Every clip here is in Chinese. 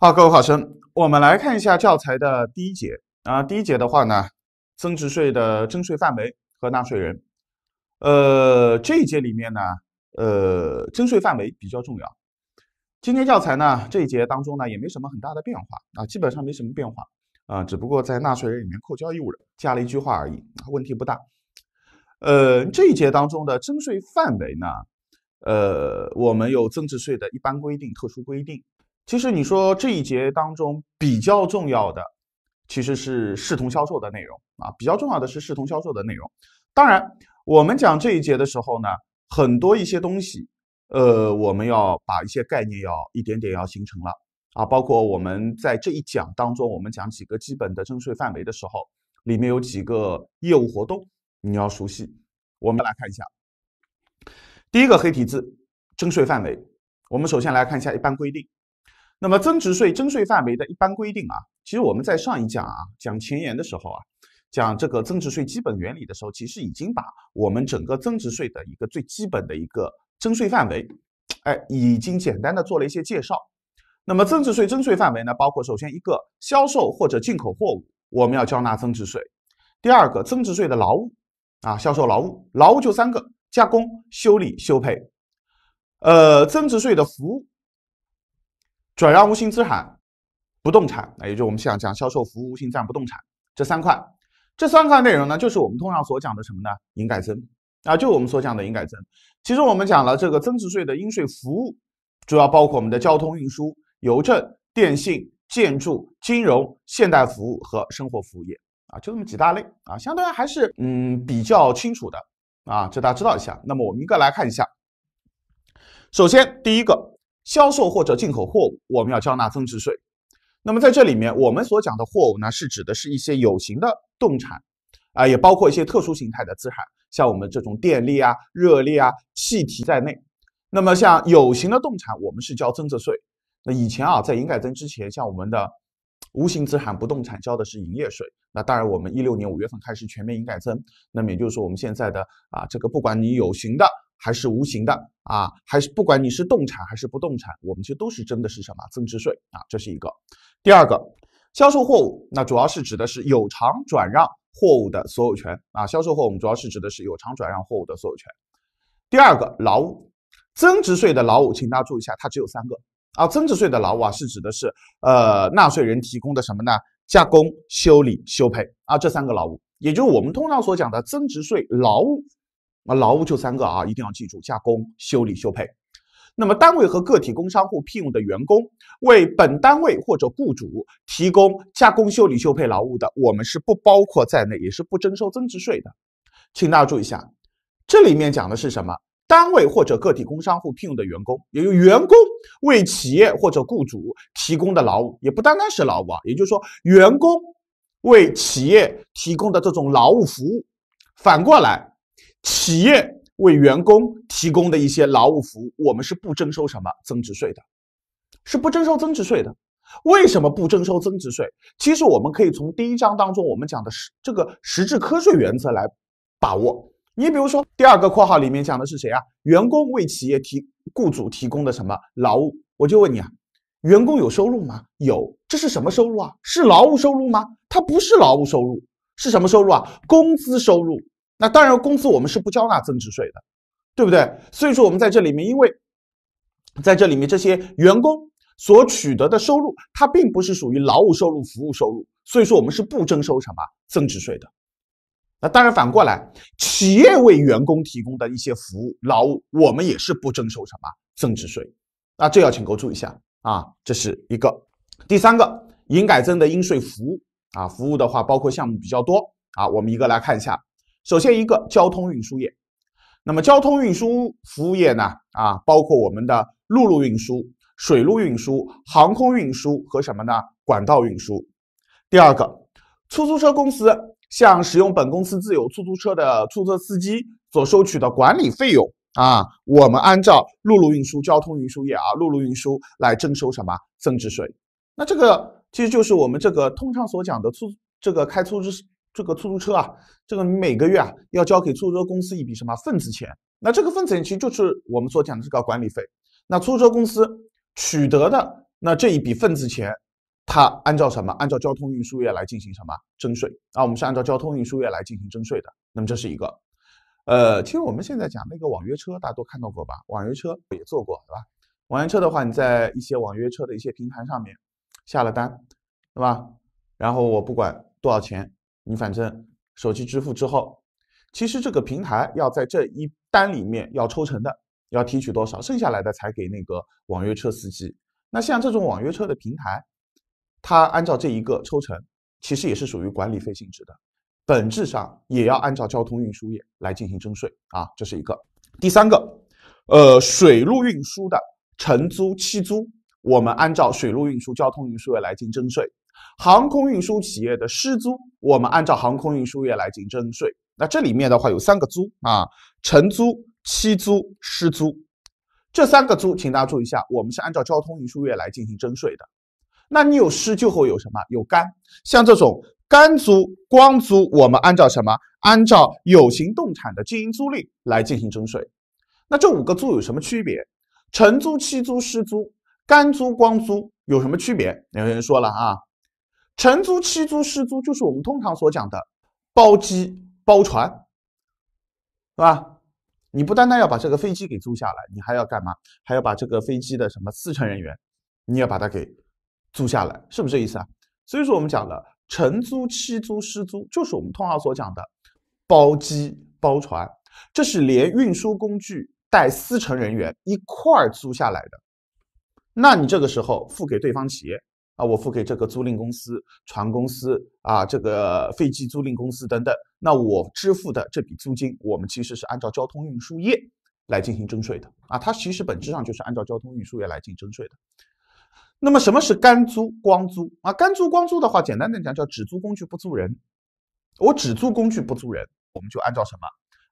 好，各位考生，我们来看一下教材的第一节啊。第一节的话呢，增值税的征税范围和纳税人。呃，这一节里面呢，呃，征税范围比较重要。今天教材呢这一节当中呢也没什么很大的变化啊，基本上没什么变化啊，只不过在纳税人里面扣交义务人加了一句话而已，问题不大。呃，这一节当中的征税范围呢，呃，我们有增值税的一般规定、特殊规定。其实你说这一节当中比较重要的，其实是视同销售的内容啊，比较重要的是视同销售的内容。当然，我们讲这一节的时候呢，很多一些东西，呃，我们要把一些概念要一点点要形成了啊。包括我们在这一讲当中，我们讲几个基本的征税范围的时候，里面有几个业务活动你要熟悉。我们来看一下，第一个黑体字征税范围，我们首先来看一下一般规定。那么增值税征税范围的一般规定啊，其实我们在上一讲啊讲前沿的时候啊，讲这个增值税基本原理的时候，其实已经把我们整个增值税的一个最基本的一个征税范围，哎，已经简单的做了一些介绍。那么增值税征税范围呢，包括首先一个销售或者进口货物，我们要交纳增值税；第二个增值税的劳务啊，销售劳务，劳务就三个加工、修理、修配；呃，增值税的服务。转让无形资产、不动产，也就我们在讲销售服务无形资产不动产这三块，这三块内容呢，就是我们通常所讲的什么呢？营改增啊，就我们所讲的营改增。其中我们讲了这个增值税的应税服务，主要包括我们的交通运输、邮政、电信、建筑、金融、现代服务和生活服务业啊，就这么几大类啊，相对还是嗯比较清楚的啊，这大家知道一下。那么我们一个来看一下，首先第一个。销售或者进口货物，我们要交纳增值税。那么在这里面，我们所讲的货物呢，是指的是一些有形的动产，啊，也包括一些特殊形态的资产，像我们这种电力啊、热力啊、气体在内。那么像有形的动产，我们是交增值税。那以前啊，在营改增之前，像我们的无形资产、不动产交的是营业税。那当然，我们一六年五月份开始全面营改增，那么也就是说，我们现在的啊，这个不管你有形的。还是无形的啊，还是不管你是动产还是不动产，我们其实都是征的是什么增值税啊？这是一个。第二个，销售货物，那主要是指的是有偿转让货物的所有权啊。销售货物主要是指的是有偿转让货物的所有权。第二个，劳务，增值税的劳务，请大家注意一下，它只有三个啊。增值税的劳务啊，是指的是呃纳税人提供的什么呢？加工、修理、修配啊，这三个劳务，也就是我们通常所讲的增值税劳务。啊，劳务就三个啊，一定要记住加工、修理、修配。那么，单位和个体工商户聘用的员工为本单位或者雇主提供加工、修理、修配劳务的，我们是不包括在内，也是不征收增值税的。请大家注意一下，这里面讲的是什么？单位或者个体工商户聘用的员工，由于员工为企业或者雇主提供的劳务，也不单单是劳务啊，也就是说，员工为企业提供的这种劳务服务，反过来。企业为员工提供的一些劳务服务，我们是不征收什么增值税的，是不征收增值税的。为什么不征收增值税？其实我们可以从第一章当中我们讲的实这个实质科税原则来把握。你比如说第二个括号里面讲的是谁啊？员工为企业提雇主提供的什么劳务？我就问你啊，员工有收入吗？有，这是什么收入啊？是劳务收入吗？它不是劳务收入，是什么收入啊？工资收入。那当然，公司我们是不交纳增值税的，对不对？所以说我们在这里面，因为在这里面这些员工所取得的收入，它并不是属于劳务收入、服务收入，所以说我们是不征收什么增值税的。那当然反过来，企业为员工提供的一些服务劳务，我们也是不征收什么增值税。那这要请注意一下啊，这是一个第三个营改增的应税服务啊，服务的话包括项目比较多啊，我们一个来看一下。首先，一个交通运输业，那么交通运输服务业呢？啊，包括我们的陆路运输、水路运输、航空运输和什么呢？管道运输。第二个，出租车公司向使用本公司自有出租车的出租车司机所收取的管理费用啊，我们按照陆路运输交通运输业啊，陆路运输来征收什么增值税？那这个其实就是我们这个通常所讲的租，这个开出租车。这个出租车啊，这个每个月啊要交给出租车公司一笔什么份子钱？那这个份子钱其实就是我们所讲的这个管理费。那出租车公司取得的那这一笔份子钱，它按照什么？按照交通运输业来进行什么征税啊？我们是按照交通运输业来进行征税的。那么这是一个，呃，其实我们现在讲那个网约车，大家都看到过吧？网约车也做过对吧？网约车的话，你在一些网约车的一些平台上面下了单，对吧？然后我不管多少钱。你反正手机支付之后，其实这个平台要在这一单里面要抽成的，要提取多少，剩下来的才给那个网约车司机。那像这种网约车的平台，它按照这一个抽成，其实也是属于管理费性质的，本质上也要按照交通运输业来进行征税啊，这是一个。第三个，呃，水路运输的承租期租，我们按照水路运输交通运输业来进行征税。航空运输企业的失租，我们按照航空运输业来进征税。那这里面的话有三个租啊，承租、期租、失租，这三个租，请大家注意一下，我们是按照交通运输业来进行征税的。那你有失就会有什么？有干，像这种干租、光租，我们按照什么？按照有形动产的经营租赁来进行征税。那这五个租有什么区别？承租、期租、失租、干租、光租有什么区别？有人说了啊。承租、期租、失租，就是我们通常所讲的包机、包船，是吧？你不单单要把这个飞机给租下来，你还要干嘛？还要把这个飞机的什么司乘人员，你要把它给租下来，是不是这意思啊？所以说，我们讲了承租、期租、失租，就是我们通常所讲的包机、包船，这是连运输工具带司乘人员一块儿租下来的。那你这个时候付给对方企业。啊，我付给这个租赁公司、船公司啊，这个飞机租赁公司等等，那我支付的这笔租金，我们其实是按照交通运输业来进行征税的啊。它其实本质上就是按照交通运输业来进行征税的。那么什么是干租光租啊？干租光租的话，简单的讲叫只租工具不租人。我只租工具不租人，我们就按照什么？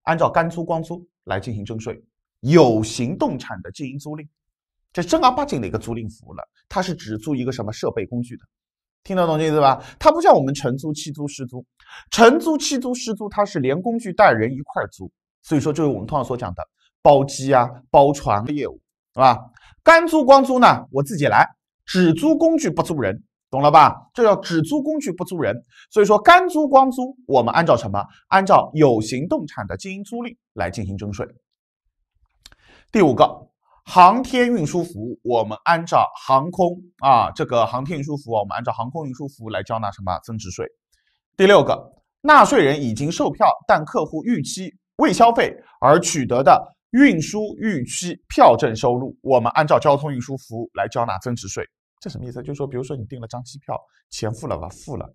按照干租光租来进行征税。有形动产的经营租赁。这正儿八经的一个租赁服务了，它是只租一个什么设备工具的，听得懂这意思吧？它不像我们承租、期租、实租，承租、期租、实租它是连工具带人一块租，所以说就是我们通常所讲的包机啊、包船的业务，是吧？干租光租呢，我自己来，只租工具不租人，懂了吧？这叫只租工具不租人，所以说干租光租，我们按照什么？按照有形动产的经营租赁来进行征税。第五个。航天运输服务，我们按照航空啊，这个航天运输服务，我们按照航空运输服务来缴纳什么增值税？第六个，纳税人已经售票，但客户逾期未消费而取得的运输逾期票证收入，我们按照交通运输服务来缴纳增值税。这什么意思？就是说，比如说你订了张机票，钱付了吧，付了，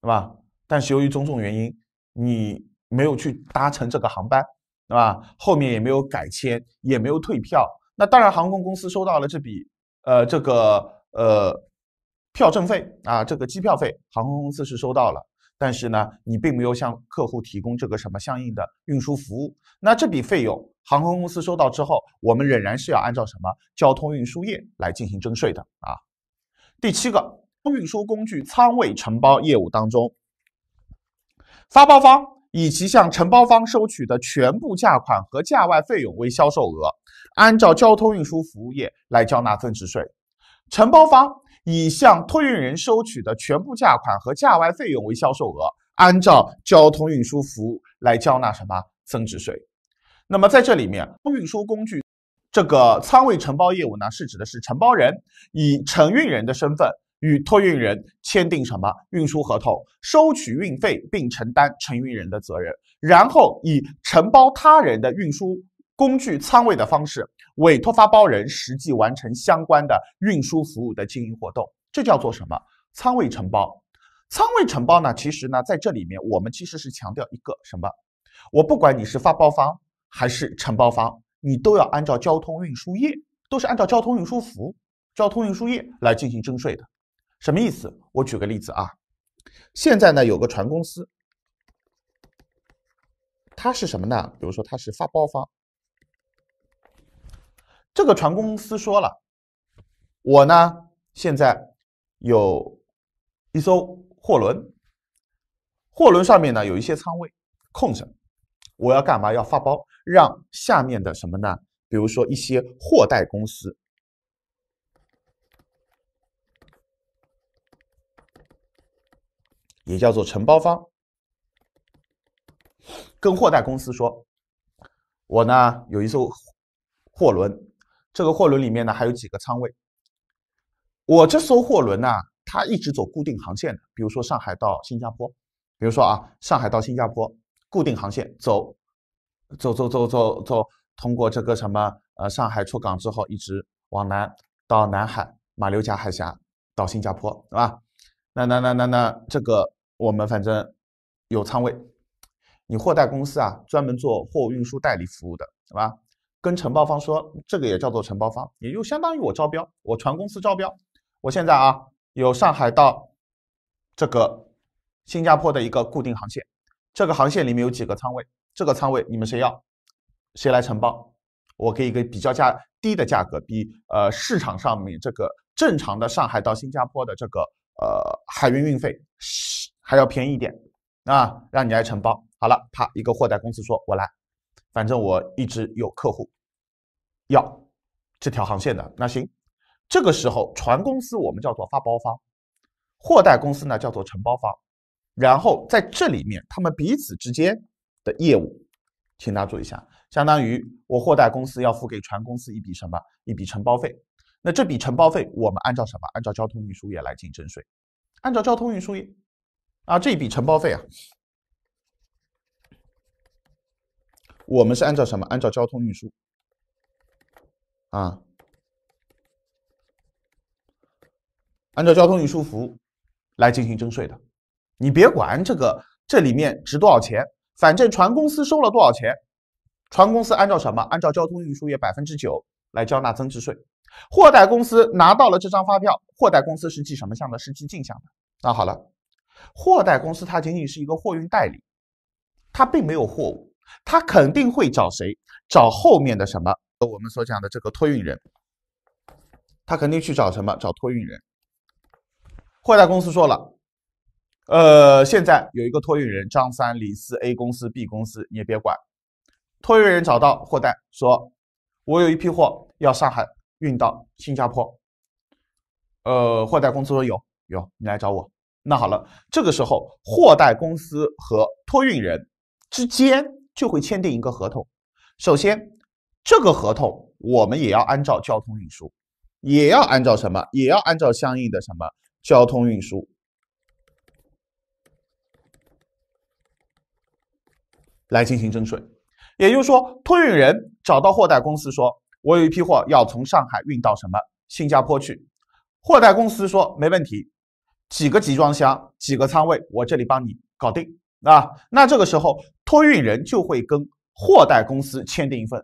对吧？但是由于种种原因，你没有去搭乘这个航班，对吧？后面也没有改签，也没有退票。那当然，航空公司收到了这笔呃这个呃票证费啊，这个机票费，航空公司是收到了。但是呢，你并没有向客户提供这个什么相应的运输服务。那这笔费用航空公司收到之后，我们仍然是要按照什么交通运输业来进行征税的啊？第七个运输工具舱位承包业务当中，发包方以其向承包方收取的全部价款和价外费用为销售额。按照交通运输服务业来交纳增值税，承包方以向托运人收取的全部价款和价外费用为销售额，按照交通运输服务来交纳什么增值税？那么在这里面，运输工具这个仓位承包业务呢，是指的是承包人以承运人的身份与托运人签订什么运输合同，收取运费并承担承运人的责任，然后以承包他人的运输。工具仓位的方式，委托发包人实际完成相关的运输服务的经营活动，这叫做什么？仓位承包。仓位承包呢？其实呢，在这里面，我们其实是强调一个什么？我不管你是发包方还是承包方，你都要按照交通运输业，都是按照交通运输服、交通运输业来进行征税的。什么意思？我举个例子啊，现在呢有个船公司，它是什么呢？比如说它是发包方。这个船公司说了，我呢现在有一艘货轮，货轮上面呢有一些仓位空着，我要干嘛？要发包，让下面的什么呢？比如说一些货代公司，也叫做承包方，跟货代公司说，我呢有一艘货轮。这个货轮里面呢还有几个仓位，我这艘货轮呢，它一直走固定航线的，比如说上海到新加坡，比如说啊上海到新加坡固定航线走，走走走走走，通过这个什么呃上海出港之后一直往南到南海马六甲海峡到新加坡是吧？那那那那那这个我们反正有仓位，你货代公司啊专门做货物运输代理服务的是吧？跟承包方说，这个也叫做承包方，也就相当于我招标，我船公司招标。我现在啊，有上海到这个新加坡的一个固定航线，这个航线里面有几个仓位，这个仓位你们谁要，谁来承包，我给一个比较价低的价格，比呃市场上面这个正常的上海到新加坡的这个呃海运运费还要便宜一点啊，让你来承包。好了，啪，一个货代公司说，我来。反正我一直有客户要这条航线的，那行。这个时候，船公司我们叫做发包方，货代公司呢叫做承包方。然后在这里面，他们彼此之间的业务，请大家注意一下，相当于我货代公司要付给船公司一笔什么？一笔承包费。那这笔承包费，我们按照什么？按照交通运输业来进行征税。按照交通运输业啊，这笔承包费啊。我们是按照什么？按照交通运输，啊，按照交通运输服务来进行征税的。你别管这个这里面值多少钱，反正船公司收了多少钱，船公司按照什么？按照交通运输业百分之九来缴纳增值税。货代公司拿到了这张发票，货代公司是记什么项的？是记进项的。那好了，货代公司它仅仅是一个货运代理，它并没有货物。他肯定会找谁？找后面的什么？我们所讲的这个托运人。他肯定去找什么？找托运人。货代公司说了，呃，现在有一个托运人，张三、李四、A 公司、B 公司，你也别管。托运人找到货代，说：“我有一批货要上海运到新加坡。”呃，货代公司说：“有，有，你来找我。”那好了，这个时候货代公司和托运人之间。就会签订一个合同。首先，这个合同我们也要按照交通运输，也要按照什么？也要按照相应的什么交通运输来进行征税。也就是说，托运人找到货代公司说：“我有一批货要从上海运到什么新加坡去。”货代公司说：“没问题，几个集装箱，几个仓位，我这里帮你搞定。”啊，那这个时候。托运人就会跟货代公司签订一份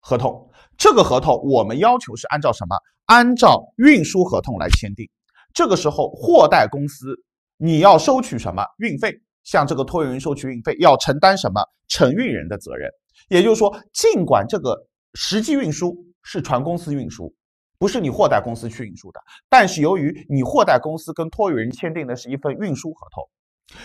合同，这个合同我们要求是按照什么？按照运输合同来签订。这个时候，货代公司你要收取什么运费？向这个托运人收取运费，要承担什么承运人的责任？也就是说，尽管这个实际运输是船公司运输，不是你货代公司去运输的，但是由于你货代公司跟托运人签订的是一份运输合同。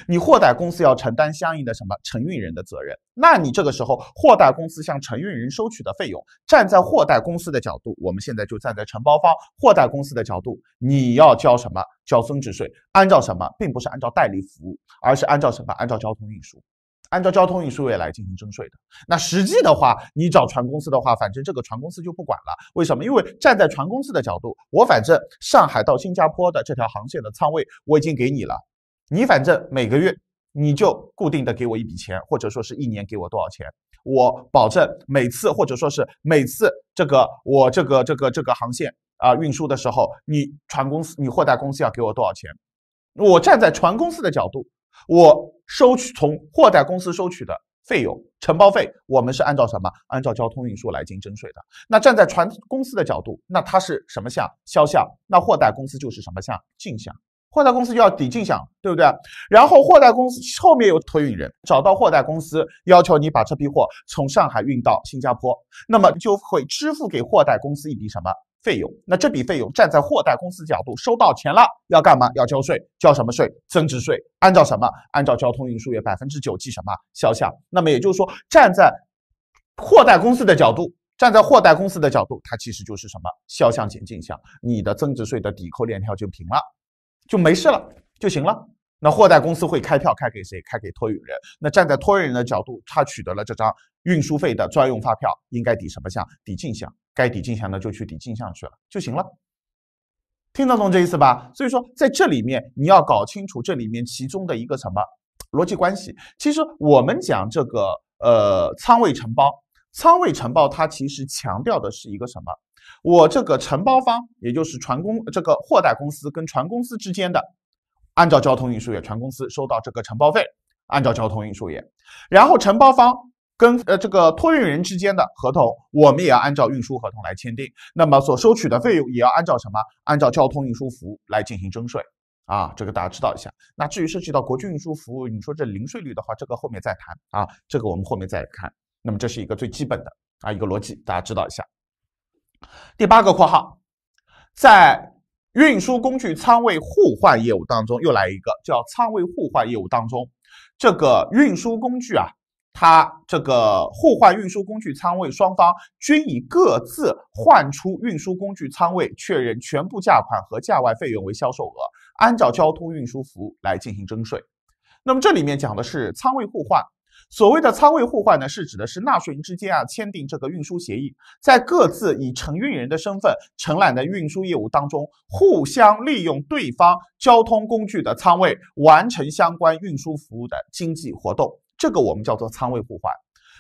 你货代公司要承担相应的什么承运人的责任？那你这个时候货代公司向承运人收取的费用，站在货代公司的角度，我们现在就站在承包方货代公司的角度，你要交什么？交增值税？按照什么？并不是按照代理服务，而是按照什么？按照交通运输，按照交通运输也来进行征税的。那实际的话，你找船公司的话，反正这个船公司就不管了。为什么？因为站在船公司的角度，我反正上海到新加坡的这条航线的仓位我已经给你了。你反正每个月你就固定的给我一笔钱，或者说是一年给我多少钱，我保证每次或者说是每次这个我这个这个这个航线啊运输的时候，你船公司你货代公司要给我多少钱？我站在船公司的角度，我收取从货代公司收取的费用、承包费，我们是按照什么？按照交通运输来进行征税的。那站在船公司的角度，那它是什么项销项？那货代公司就是什么项进项？货代公司就要抵进项，对不对？然后货代公司后面有托运人，找到货代公司要求你把这批货从上海运到新加坡，那么就会支付给货代公司一笔什么费用？那这笔费用站在货代公司角度收到钱了，要干嘛？要交税，交什么税？增值税，按照什么？按照交通运输业百分之九计什么销项？那么也就是说，站在货代公司的角度，站在货代公司的角度，它其实就是什么销项减进项，你的增值税的抵扣链条就平了。就没事了，就行了。那货代公司会开票开给谁？开给托运人。那站在托运人的角度，他取得了这张运输费的专用发票，应该抵什么项？抵进项。该抵进项的就去抵进项去了，就行了。听得懂这意思吧？所以说，在这里面你要搞清楚这里面其中的一个什么逻辑关系。其实我们讲这个呃仓位承包，仓位承包它其实强调的是一个什么？我这个承包方，也就是船公这个货代公司跟船公司之间的，按照交通运输业，船公司收到这个承包费，按照交通运输业。然后承包方跟呃这个托运人之间的合同，我们也要按照运输合同来签订。那么所收取的费用也要按照什么？按照交通运输服务来进行征税啊，这个大家知道一下。那至于涉及到国际运输服务，你说这零税率的话，这个后面再谈啊，这个我们后面再看。那么这是一个最基本的啊一个逻辑，大家知道一下。第八个括号，在运输工具仓位互换业务当中，又来一个叫仓位互换业务当中，这个运输工具啊，它这个互换运输工具仓位，双方均以各自换出运输工具仓位确认全部价款和价外费用为销售额，按照交通运输服务来进行征税。那么这里面讲的是仓位互换。所谓的仓位互换呢，是指的是纳税人之间啊签订这个运输协议，在各自以承运人的身份承揽的运输业务当中，互相利用对方交通工具的仓位完成相关运输服务的经济活动，这个我们叫做仓位互换。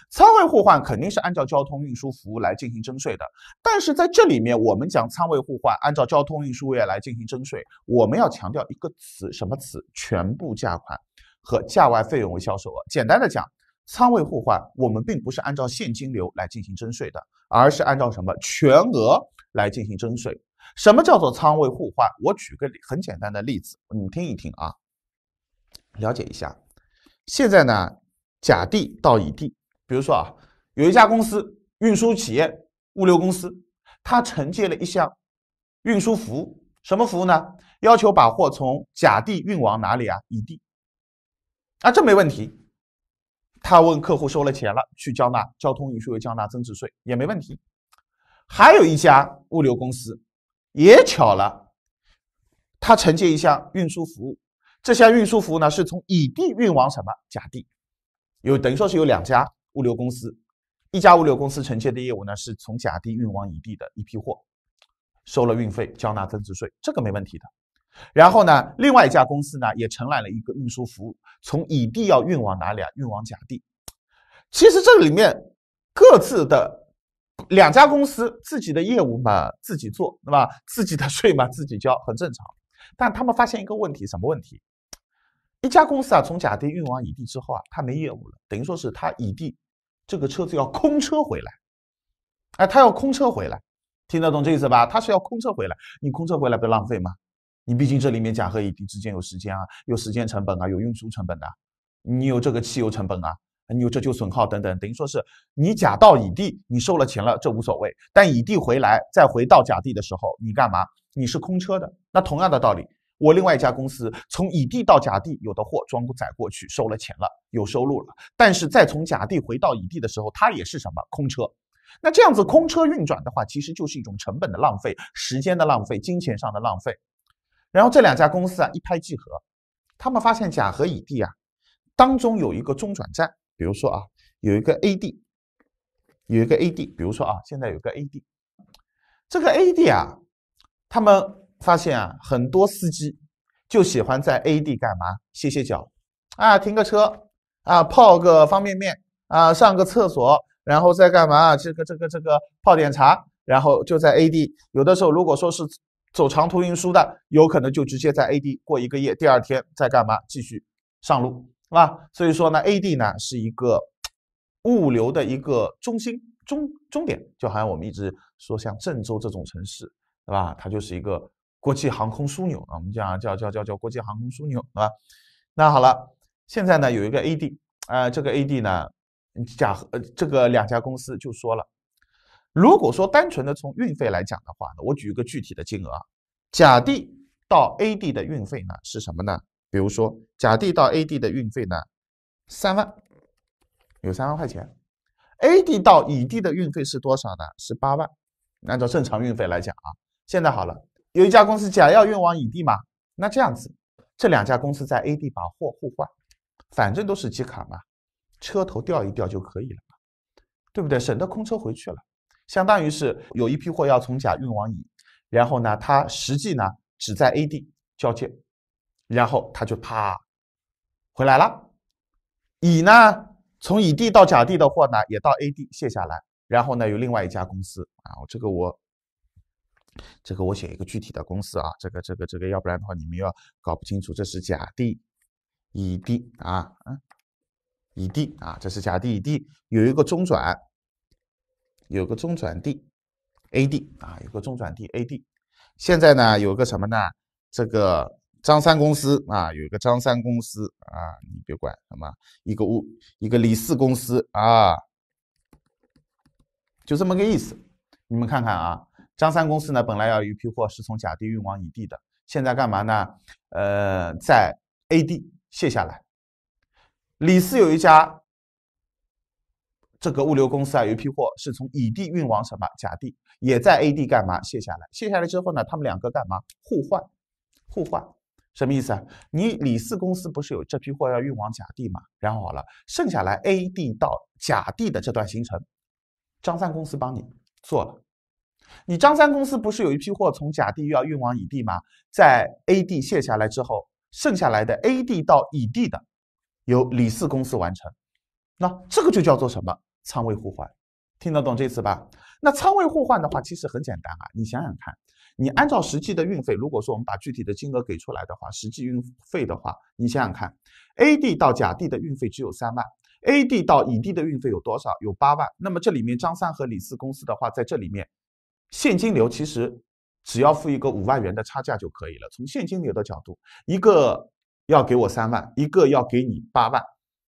仓位互换肯定是按照交通运输服务来进行征税的，但是在这里面，我们讲仓位互换按照交通运输业来进行征税，我们要强调一个词，什么词？全部价款和价外费用为销售额。简单的讲。仓位互换，我们并不是按照现金流来进行征税的，而是按照什么全额来进行征税？什么叫做仓位互换？我举个很简单的例子，你听一听啊，了解一下。现在呢，甲地到乙地，比如说啊，有一家公司运输企业、物流公司，它承接了一项运输服务，什么服务呢？要求把货从甲地运往哪里啊？乙地啊，这没问题。他问客户收了钱了，去交纳交通运输又交纳增值税也没问题。还有一家物流公司，也巧了，他承接一项运输服务，这项运输服务呢是从乙地运往什么甲地，有等于说是有两家物流公司，一家物流公司承接的业务呢是从甲地运往乙地的一批货，收了运费，交纳增值税，这个没问题的。然后呢，另外一家公司呢也承揽了一个运输服务，从乙地要运往哪里啊？运往甲地。其实这里面各自的两家公司自己的业务嘛自己做，对吧？自己的税嘛自己交，很正常。但他们发现一个问题，什么问题？一家公司啊从甲地运往乙地之后啊，他没业务了，等于说是他乙地这个车子要空车回来。哎，他要空车回来，听得懂这意思吧？他是要空车回来，你空车回来不浪费吗？你毕竟这里面甲和乙地之间有时间啊，有时间成本啊，有运输成本的，你有这个汽油成本啊，你有这就损耗等等，等于说是你甲到乙地，你收了钱了，这无所谓。但乙地回来再回到甲地的时候，你干嘛？你是空车的。那同样的道理，我另外一家公司从乙地到甲地有的货装载过去收了钱了，有收入了。但是再从甲地回到乙地的时候，它也是什么空车。那这样子空车运转的话，其实就是一种成本的浪费、时间的浪费、金钱上的浪费。然后这两家公司啊一拍即合，他们发现甲和乙地啊当中有一个中转站，比如说啊有一个 A 地，有一个 A 地，比如说啊现在有个 A 地，这个 A 地啊，他们发现啊很多司机就喜欢在 A 地干嘛歇歇脚，啊停个车啊泡个方便面啊上个厕所，然后再干嘛这个这个这个泡点茶，然后就在 A 地，有的时候如果说是。走长途运输的，有可能就直接在 A 地过一个夜，第二天再干嘛继续上路，是吧？所以说呢，A 地呢是一个物流的一个中心、中终点，就好像我们一直说像郑州这种城市，对吧？它就是一个国际航空枢纽啊。我们讲叫叫叫叫国际航空枢纽，啊，吧？那好了，现在呢有一个 A 地，呃，这个 A 地呢，甲和这个两家公司就说了。如果说单纯的从运费来讲的话呢，我举一个具体的金额，甲地到 A 地的运费呢是什么呢？比如说甲地到 A 地的运费呢，三万，有三万块钱。A 地到乙地的运费是多少呢？是八万。按照正常运费来讲啊，现在好了，有一家公司甲要运往乙地嘛，那这样子，这两家公司在 A 地把货互换，反正都是集卡嘛，车头调一调就可以了，对不对？省得空车回去了。相当于是有一批货要从甲运往乙，然后呢，它实际呢只在 A 地交接，然后它就啪回来了。乙呢从乙地到甲地的货呢也到 A 地卸下来，然后呢有另外一家公司啊，我这个我这个我写一个具体的公司啊，这个这个这个要不然的话你们要搞不清楚这是甲地乙地啊啊乙地啊这是甲地乙地有一个中转。有个中转地 A d 啊，有个中转地 A d 现在呢有个什么呢？这个张三公司啊，有个张三公司啊，你别管，什么一个物一个李四公司啊，就这么个意思。你们看看啊，张三公司呢本来有一批货是从甲地运往乙地的，现在干嘛呢？呃，在 A 地卸下来。李四有一家。这个物流公司啊，有一批货是从乙地运往什么甲地，也在 A 地干嘛卸下来？卸下来之后呢，他们两个干嘛互换？互换什么意思啊？你李四公司不是有这批货要运往甲地嘛？然后好了，剩下来 A 地到甲地的这段行程，张三公司帮你做了。你张三公司不是有一批货从甲地又要运往乙地吗？在 A 地卸下来之后，剩下来的 A 地到乙地的，由李四公司完成。那这个就叫做什么？仓位互换，听得懂这次吧？那仓位互换的话，其实很简单啊。你想想看，你按照实际的运费，如果说我们把具体的金额给出来的话，实际运费的话，你想想看，A 地到甲地的运费只有三万，A 地到乙地的运费有多少？有八万。那么这里面张三和李四公司的话，在这里面，现金流其实只要付一个五万元的差价就可以了。从现金流的角度，一个要给我三万，一个要给你八万。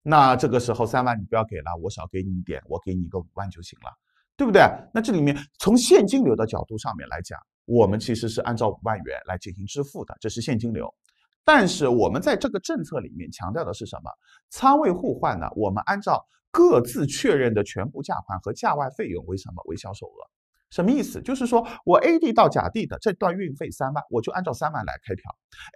那这个时候三万你不要给了，我少给你一点，我给你一个五万就行了，对不对？那这里面从现金流的角度上面来讲，我们其实是按照五万元来进行支付的，这是现金流。但是我们在这个政策里面强调的是什么？仓位互换呢？我们按照各自确认的全部价款和价外费用为什么为销售额？什么意思？就是说我 A 地到甲地的这段运费三万，我就按照三万来开票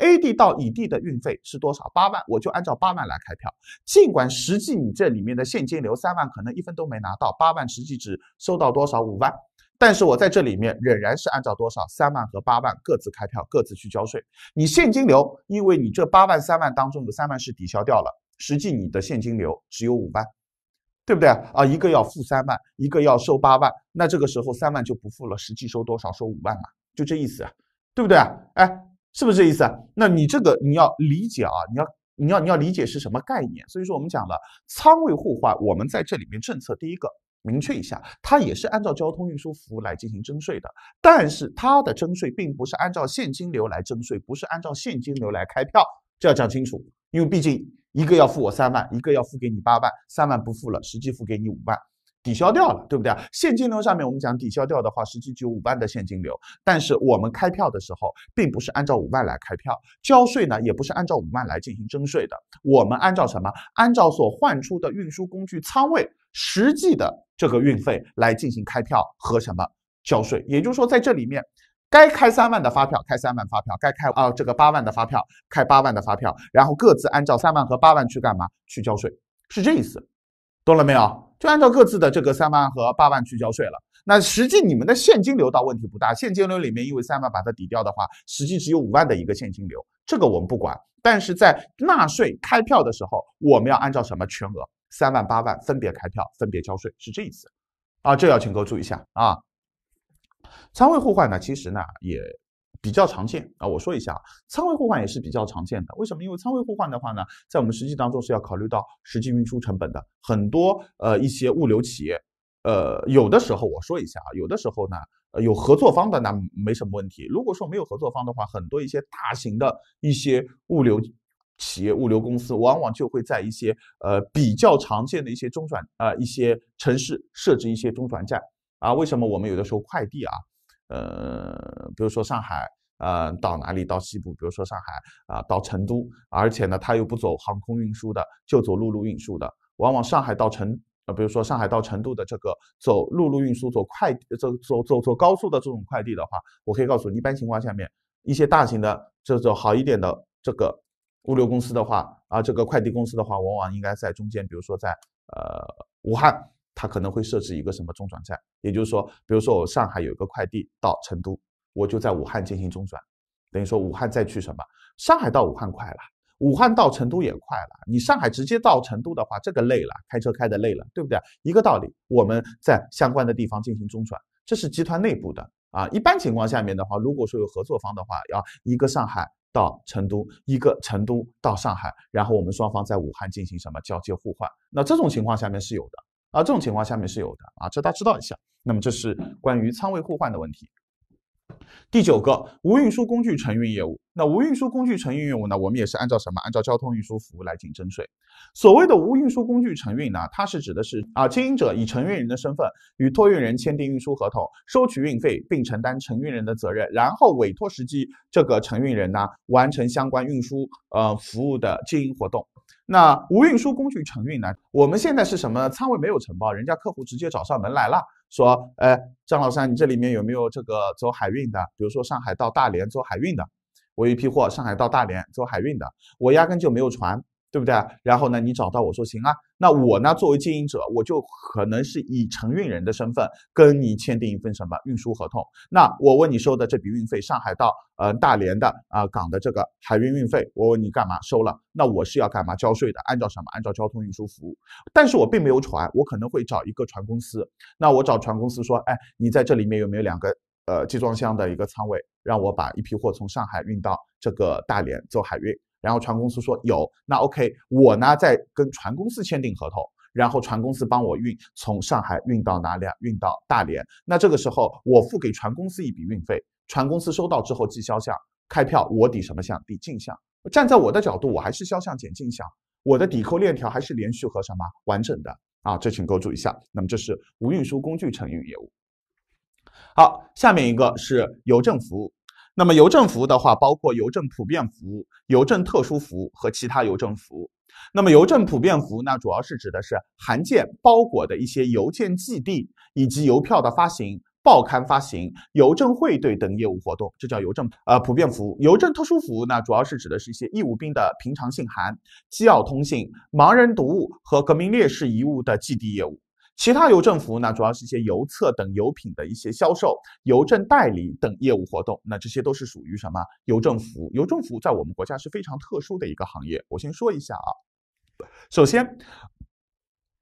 ；A 地到乙地的运费是多少？八万，我就按照八万来开票。尽管实际你这里面的现金流三万可能一分都没拿到，八万实际只收到多少五万，但是我在这里面仍然是按照多少三万和八万各自开票，各自去交税。你现金流，因为你这八万三万当中的三万是抵消掉了，实际你的现金流只有五万。对不对啊？一个要付三万，一个要收八万，那这个时候三万就不付了，实际收多少？收五万嘛，就这意思，对不对哎，是不是这意思那你这个你要理解啊，你要你要你要理解是什么概念。所以说我们讲了仓位互换，我们在这里面政策第一个明确一下，它也是按照交通运输服务来进行征税的，但是它的征税并不是按照现金流来征税，不是按照现金流来开票，这要讲清楚，因为毕竟。一个要付我三万，一个要付给你八万，三万不付了，实际付给你五万，抵消掉了，对不对现金流上面我们讲抵消掉的话，实际只有五万的现金流，但是我们开票的时候并不是按照五万来开票，交税呢也不是按照五万来进行征税的，我们按照什么？按照所换出的运输工具仓位实际的这个运费来进行开票和什么交税？也就是说在这里面。该开三万的发票开三万发票，该开啊这个八万的发票开八万的发票，然后各自按照三万和八万去干嘛去交税，是这意思，懂了没有？就按照各自的这个三万和八万去交税了。那实际你们的现金流倒问题不大，现金流里面因为三万把它抵掉的话，实际只有五万的一个现金流，这个我们不管。但是在纳税开票的时候，我们要按照什么全额三万八万分别开票，分别交税，是这意思啊？这要请各位注意一下啊。仓位互换呢，其实呢也比较常见啊。我说一下，仓位互换也是比较常见的。为什么？因为仓位互换的话呢，在我们实际当中是要考虑到实际运输成本的。很多呃一些物流企业，呃有的时候我说一下啊，有的时候呢有合作方的那没什么问题。如果说没有合作方的话，很多一些大型的一些物流企业、物流公司，往往就会在一些呃比较常见的一些中转啊一些城市设置一些中转站。啊，为什么我们有的时候快递啊，呃，比如说上海呃，到哪里到西部，比如说上海啊，到成都，而且呢，它又不走航空运输的，就走陆路运输的。往往上海到成，呃，比如说上海到成都的这个走陆路运输、走快、走走走走高速的这种快递的话，我可以告诉你，一般情况下面，一些大型的这种好一点的这个物流公司的话，啊，这个快递公司的话，往往应该在中间，比如说在呃武汉。他可能会设置一个什么中转站，也就是说，比如说我上海有一个快递到成都，我就在武汉进行中转，等于说武汉再去什么？上海到武汉快了，武汉到成都也快了。你上海直接到成都的话，这个累了，开车开的累了，对不对？一个道理，我们在相关的地方进行中转，这是集团内部的啊。一般情况下面的话，如果说有合作方的话，要一个上海到成都，一个成都到上海，然后我们双方在武汉进行什么交接互换？那这种情况下面是有的。啊，这种情况下面是有的啊，这大家知道一下。那么这是关于仓位互换的问题。第九个，无运输工具承运业务。那无运输工具承运业务呢，我们也是按照什么？按照交通运输服务来进行征税。所谓的无运输工具承运呢，它是指的是啊，经营者以承运人的身份与托运人签订运输合同，收取运费并承担承运人的责任，然后委托实际这个承运人呢，完成相关运输呃服务的经营活动。那无运输工具承运呢？我们现在是什么？仓位没有承包，人家客户直接找上门来了，说：“哎，张老三，你这里面有没有这个走海运的？比如说上海到大连走海运的，我一批货，上海到大连走海运的，我压根就没有船，对不对？然后呢，你找到我说行啊。”那我呢？作为经营者，我就可能是以承运人的身份跟你签订一份什么运输合同。那我问你收的这笔运费，上海到呃大连的啊港的这个海运运费，我问你干嘛收了？那我是要干嘛交税的？按照什么？按照交通运输服务。但是我并没有船，我可能会找一个船公司。那我找船公司说，哎，你在这里面有没有两个呃集装箱的一个仓位，让我把一批货从上海运到这个大连做海运？然后船公司说有，那 OK，我呢再跟船公司签订合同，然后船公司帮我运，从上海运到哪里啊？运到大连。那这个时候我付给船公司一笔运费，船公司收到之后记销项，开票，我抵什么项？抵进项。站在我的角度，我还是销项减进项，我的抵扣链条还是连续和什么完整的啊？这请勾注一下。那么这是无运输工具承运业务。好，下面一个是邮政服务。那么邮政服务的话，包括邮政普遍服务、邮政特殊服务和其他邮政服务。那么邮政普遍服务，呢，主要是指的是函件、包裹的一些邮件寄递，以及邮票的发行、报刊发行、邮政汇兑等业务活动，这叫邮政呃普遍服务。邮政特殊服务呢，主要是指的是一些义务兵的平常信函、机要通信、盲人读物和革命烈士遗物的寄递业务。其他邮政服务呢，主要是一些邮册等邮品的一些销售、邮政代理等业务活动，那这些都是属于什么？邮政服务，邮政服务在我们国家是非常特殊的一个行业。我先说一下啊，首先，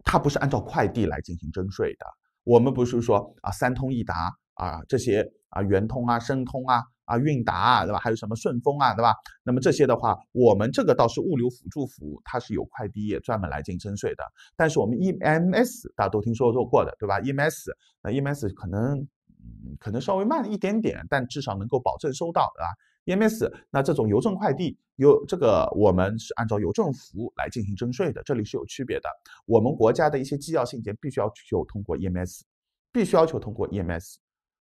它不是按照快递来进行征税的。我们不是说啊，三通一达啊，这些啊，圆通啊，申通啊。啊，韵达啊，对吧？还有什么顺丰啊，对吧？那么这些的话，我们这个倒是物流辅助服务，它是有快递业专门来进行征税的。但是我们 EMS 大家都听说做过的，对吧？EMS 那 EMS 可能可能稍微慢了一点点，但至少能够保证收到，对吧？EMS 那这种邮政快递，邮这个我们是按照邮政服务来进行征税的，这里是有区别的。我们国家的一些机要信件必须要求通过 EMS，必须要求通过 EMS，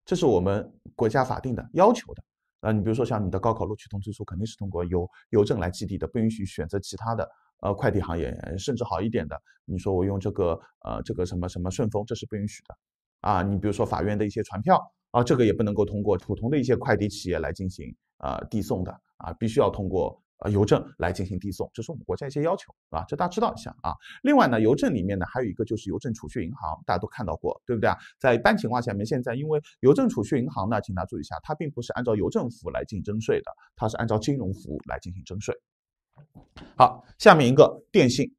这是我们国家法定的要求的。呃，你比如说像你的高考录取通知书，肯定是通过邮邮政来寄递的，不允许选择其他的呃快递行业，甚至好一点的。你说我用这个呃这个什么什么顺丰，这是不允许的。啊，你比如说法院的一些传票啊，这个也不能够通过普通的一些快递企业来进行呃递送的啊，必须要通过。啊，邮政来进行递送，这是我们国家一些要求，啊，这大家知道一下啊。另外呢，邮政里面呢还有一个就是邮政储蓄银行，大家都看到过，对不对啊？在一般情况下面，现在因为邮政储蓄银行呢，请大家注意一下，它并不是按照邮政服务来进行征税的，它是按照金融服务来进行征税。好，下面一个电信，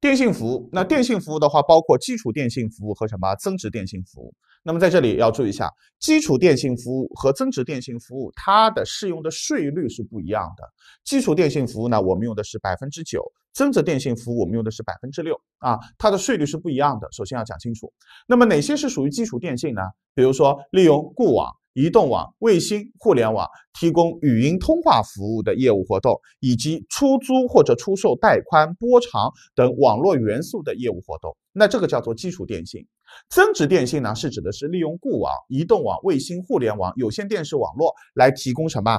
电信服务，那电信服务的话，包括基础电信服务和什么增值电信服务。那么在这里要注意一下，基础电信服务和增值电信服务，它的适用的税率是不一样的。基础电信服务呢，我们用的是百分之九；增值电信服务，我们用的是百分之六。啊，它的税率是不一样的，首先要讲清楚。那么哪些是属于基础电信呢？比如说，利用固网、移动网、卫星、互联网提供语音通话服务的业务活动，以及出租或者出售带宽、波长等网络元素的业务活动，那这个叫做基础电信。增值电信呢，是指的是利用固网、移动网、卫星互联网、有线电视网络来提供什么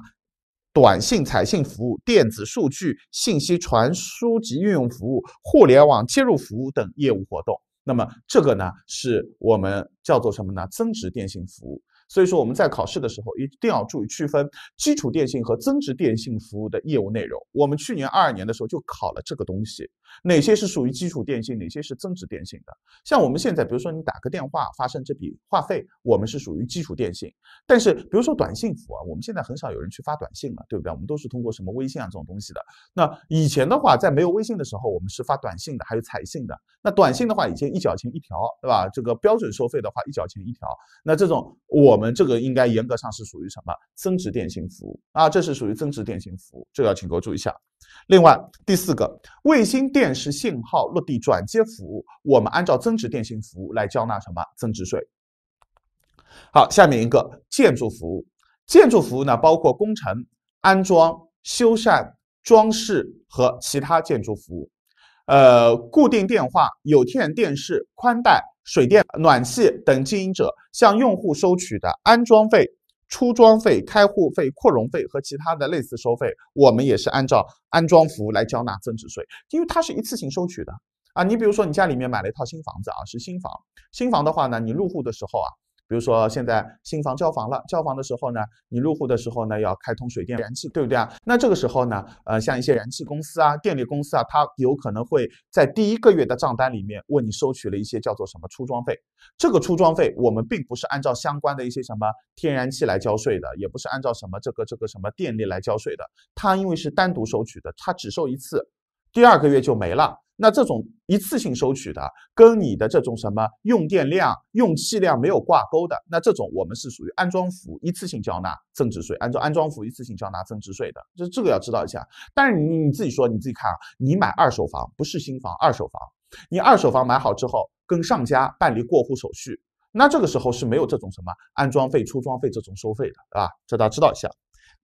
短信、彩信服务、电子数据信息传输及运用服务、互联网接入服务等业务活动。那么，这个呢，是我们叫做什么呢？增值电信服务。所以说我们在考试的时候一定要注意区分基础电信和增值电信服务的业务内容。我们去年二二年的时候就考了这个东西，哪些是属于基础电信，哪些是增值电信的。像我们现在，比如说你打个电话发生这笔话费，我们是属于基础电信；但是比如说短信服务，我们现在很少有人去发短信了，对不对？我们都是通过什么微信啊这种东西的。那以前的话，在没有微信的时候，我们是发短信的，还有彩信的。那短信的话，以前一角钱一条，对吧？这个标准收费的话，一角钱一条。那这种我。我们这个应该严格上是属于什么增值电信服务啊？这是属于增值电信服务，这个要请各位注意一下。另外，第四个卫星电视信号落地转接服务，我们按照增值电信服务来交纳什么增值税？好，下面一个建筑服务，建筑服务呢包括工程安装、修缮、装饰和其他建筑服务，呃，固定电话、有线电视、宽带。水电、暖气等经营者向用户收取的安装费、初装费、开户费、扩容费和其他的类似收费，我们也是按照安装服务来缴纳增值税，因为它是一次性收取的啊。你比如说，你家里面买了一套新房子啊，是新房，新房的话呢，你入户的时候啊。比如说，现在新房交房了，交房的时候呢，你入户的时候呢，要开通水电燃气，对不对啊？那这个时候呢，呃，像一些燃气公司啊、电力公司啊，它有可能会在第一个月的账单里面问你收取了一些叫做什么出装费。这个出装费，我们并不是按照相关的一些什么天然气来交税的，也不是按照什么这个这个什么电力来交税的。它因为是单独收取的，它只收一次，第二个月就没了。那这种一次性收取的，跟你的这种什么用电量、用气量没有挂钩的，那这种我们是属于安装务一次性缴纳增值税，按照安装务一次性缴纳增值税的，就这个要知道一下。但是你自己说，你自己看啊，你买二手房不是新房，二手房你二手房买好之后，跟上家办理过户手续，那这个时候是没有这种什么安装费、出装费这种收费的，对吧？这大家知道一下。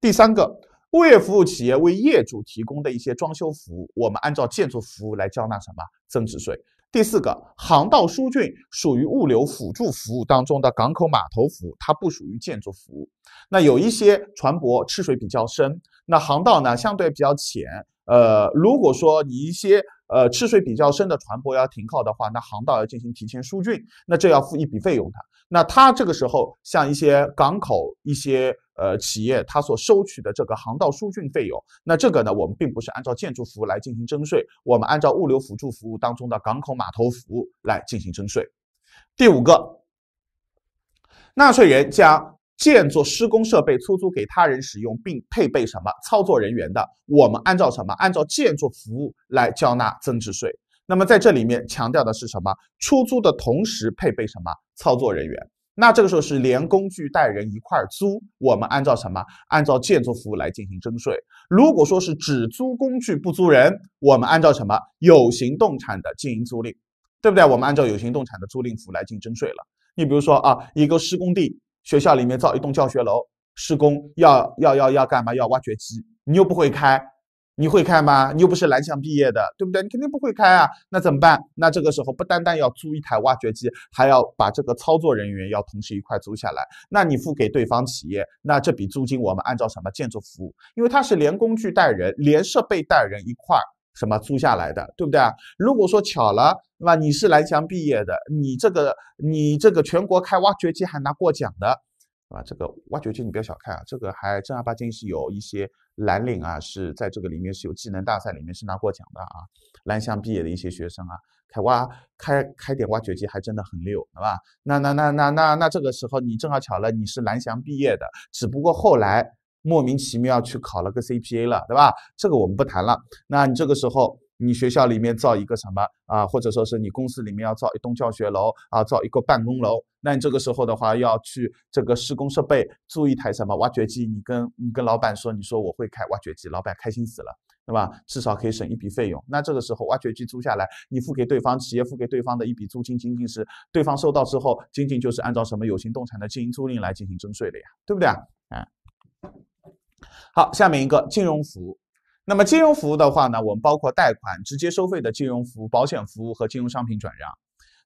第三个。物业服务企业为业主提供的一些装修服务，我们按照建筑服务来缴纳什么增值税？第四个，航道疏浚属于物流辅助服务当中的港口码头服务，它不属于建筑服务。那有一些船舶吃水比较深，那航道呢相对比较浅。呃，如果说你一些。呃，吃水比较深的船舶要停靠的话，那航道要进行提前疏浚，那这要付一笔费用的。那他这个时候，像一些港口、一些呃企业，他所收取的这个航道疏浚费用，那这个呢，我们并不是按照建筑服务来进行征税，我们按照物流辅助服务当中的港口码头服务来进行征税。第五个，纳税人将。建筑施工设备出租给他人使用，并配备什么操作人员的，我们按照什么？按照建筑服务来缴纳增值税。那么在这里面强调的是什么？出租的同时配备什么操作人员？那这个时候是连工具带人一块租，我们按照什么？按照建筑服务来进行征税。如果说是只租工具不租人，我们按照什么？有形动产的经营租赁，对不对？我们按照有形动产的租赁服务来进行征税了。你比如说啊，一个施工地。学校里面造一栋教学楼，施工要要要要干嘛？要挖掘机，你又不会开，你会开吗？你又不是蓝翔毕业的，对不对？你肯定不会开啊。那怎么办？那这个时候不单单要租一台挖掘机，还要把这个操作人员要同时一块租下来。那你付给对方企业，那这笔租金我们按照什么建筑服务？因为它是连工具带人，连设备带人一块。什么租下来的，对不对啊？如果说巧了，那你是蓝翔毕业的，你这个你这个全国开挖掘机还拿过奖的，啊，吧？这个挖掘机你不要小看啊，这个还正儿八经是有一些蓝领啊，是在这个里面是有技能大赛里面是拿过奖的啊。蓝翔毕业的一些学生啊，开挖开开点挖掘机还真的很溜，好吧？那那那那那那这个时候你正好巧了，你是蓝翔毕业的，只不过后来。莫名其妙去考了个 CPA 了，对吧？这个我们不谈了。那你这个时候，你学校里面造一个什么啊？或者说是你公司里面要造一栋教学楼啊，造一个办公楼。那你这个时候的话，要去这个施工设备租一台什么挖掘机？你跟你跟老板说，你说我会开挖掘机，老板开心死了，对吧？至少可以省一笔费用。那这个时候挖掘机租下来，你付给对方企业，付给对方的一笔租金，仅仅是对方收到之后，仅仅就是按照什么有形动产的经营租赁来进行征税的呀，对不对啊？啊。好，下面一个金融服务。那么金融服务的话呢，我们包括贷款直接收费的金融服务、保险服务和金融商品转让。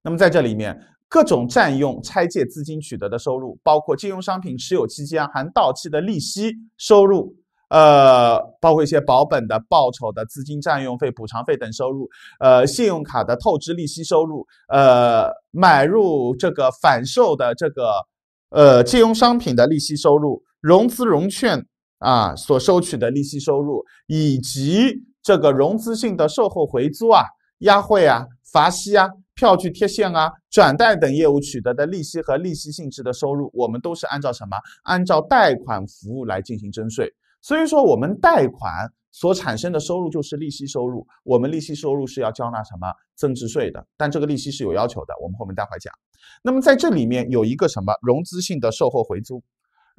那么在这里面，各种占用拆借资金取得的收入，包括金融商品持有期间含到期的利息收入，呃，包括一些保本的报酬的资金占用费、补偿费等收入，呃，信用卡的透支利息收入，呃，买入这个反售的这个呃金融商品的利息收入，融资融券。啊，所收取的利息收入，以及这个融资性的售后回租啊、押汇啊、罚息啊、票据贴现啊、转贷等业务取得的利息和利息性质的收入，我们都是按照什么？按照贷款服务来进行征税。所以说，我们贷款所产生的收入就是利息收入，我们利息收入是要交纳什么增值税的？但这个利息是有要求的，我们后面待会讲。那么在这里面有一个什么融资性的售后回租？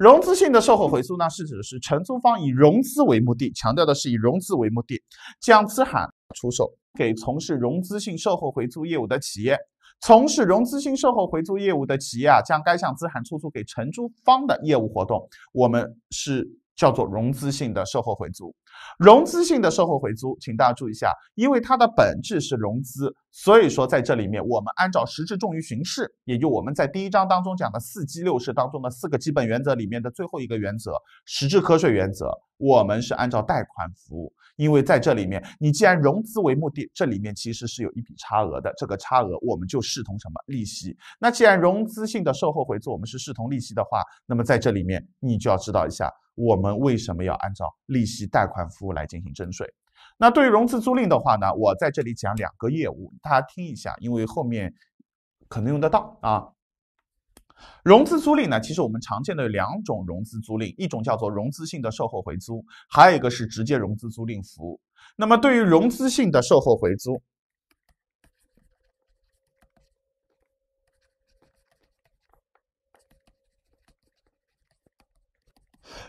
融资性的售后回租呢，是指的是承租方以融资为目的，强调的是以融资为目的，将资产出售给从事融资性售后回租业务的企业。从事融资性售后回租业务的企业啊，将该项资产出租给承租方的业务活动，我们是叫做融资性的售后回租。融资性的售后回租，请大家注意一下，因为它的本质是融资，所以说在这里面，我们按照实质重于形式，也就我们在第一章当中讲的四基六式当中的四个基本原则里面的最后一个原则实质科税原则，我们是按照贷款服务，因为在这里面，你既然融资为目的，这里面其实是有一笔差额的，这个差额我们就视同什么利息。那既然融资性的售后回租我们是视同利息的话，那么在这里面你就要知道一下，我们为什么要按照利息贷款。服务来进行征税。那对于融资租赁的话呢，我在这里讲两个业务，大家听一下，因为后面可能用得到啊。融资租赁呢，其实我们常见的有两种融资租赁，一种叫做融资性的售后回租，还有一个是直接融资租赁服务。那么对于融资性的售后回租，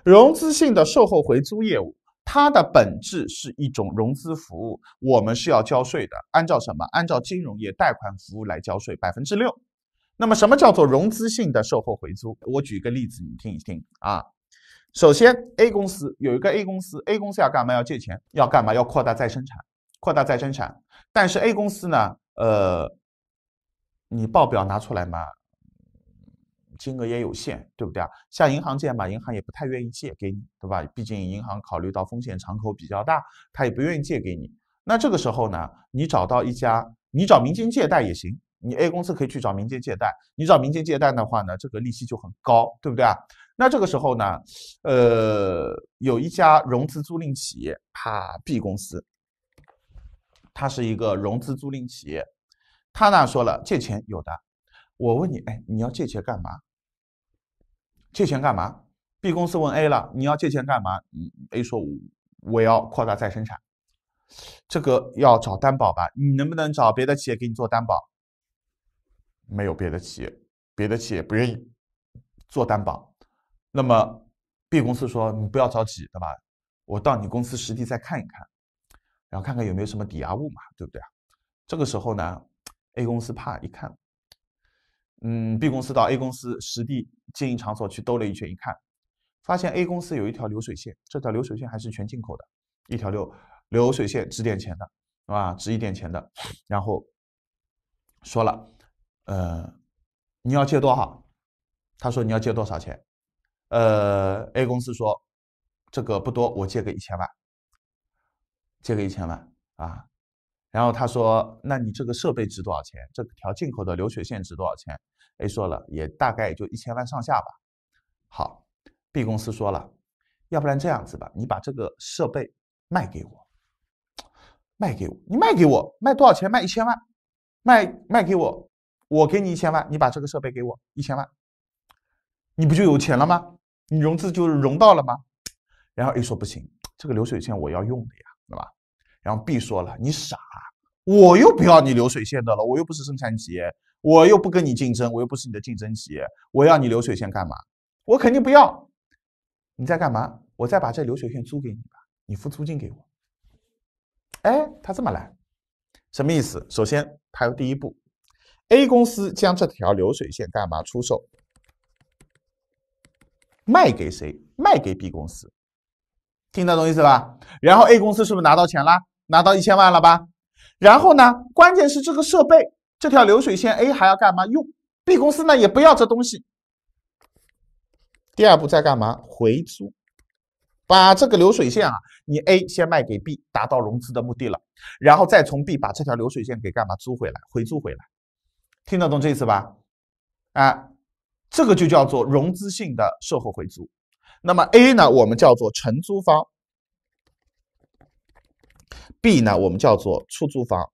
融资性的售后回租业务。它的本质是一种融资服务，我们是要交税的，按照什么？按照金融业贷款服务来交税，百分之六。那么什么叫做融资性的售后回租？我举一个例子，你听一听啊。首先，A 公司有一个 A 公司，A 公司要干嘛？要借钱，要干嘛？要扩大再生产，扩大再生产。但是 A 公司呢？呃，你报表拿出来嘛？金额也有限，对不对啊？向银行借嘛，银行也不太愿意借给你，对吧？毕竟银行考虑到风险敞口比较大，他也不愿意借给你。那这个时候呢，你找到一家，你找民间借贷也行。你 A 公司可以去找民间借贷。你找民间借贷的话呢，这个利息就很高，对不对啊？那这个时候呢，呃，有一家融资租赁企业哈 b 公司，它是一个融资租赁企业，他呢说了借钱有的。我问你，哎，你要借钱干嘛？借钱干嘛？B 公司问 A 了，你要借钱干嘛？A 说，我要扩大再生产，这个要找担保吧？你能不能找别的企业给你做担保？没有别的企业，别的企业不愿意做担保。那么 B 公司说，你不要着急，对吧？我到你公司实地再看一看，然后看看有没有什么抵押物嘛，对不对啊？这个时候呢，A 公司怕一看。嗯，B 公司到 A 公司实地经营场所去兜了一圈，一看，发现 A 公司有一条流水线，这条流水线还是全进口的，一条流流水线值点钱的，是吧？值一点钱的。然后说了，呃，你要借多少？他说你要借多少钱？呃，A 公司说这个不多，我借个一千万，借个一千万啊。然后他说，那你这个设备值多少钱？这条进口的流水线值多少钱？A 说了，也大概也就一千万上下吧。好，B 公司说了，要不然这样子吧，你把这个设备卖给我，卖给我，你卖给我，卖多少钱？卖一千万，卖卖给我，我给你一千万，你把这个设备给我一千万，你不就有钱了吗？你融资就融到了吗？然后 A 说不行，这个流水线我要用的呀，对吧？然后 B 说了，你傻，我又不要你流水线的了，我又不是生产企业。我又不跟你竞争，我又不是你的竞争企业，我要你流水线干嘛？我肯定不要。你在干嘛？我再把这流水线租给你吧，你付租金给我。哎，他这么来，什么意思？首先，他有第一步，A 公司将这条流水线干嘛出售？卖给谁？卖给 B 公司。听得懂意思吧？然后 A 公司是不是拿到钱了？拿到一千万了吧？然后呢？关键是这个设备。这条流水线，A 还要干嘛用？B 公司呢也不要这东西。第二步在干嘛？回租，把这个流水线啊，你 A 先卖给 B，达到融资的目的了，然后再从 B 把这条流水线给干嘛租回来？回租回来，听得懂这意思吧？啊，这个就叫做融资性的售后回租。那么 A 呢，我们叫做承租方；B 呢，我们叫做出租方。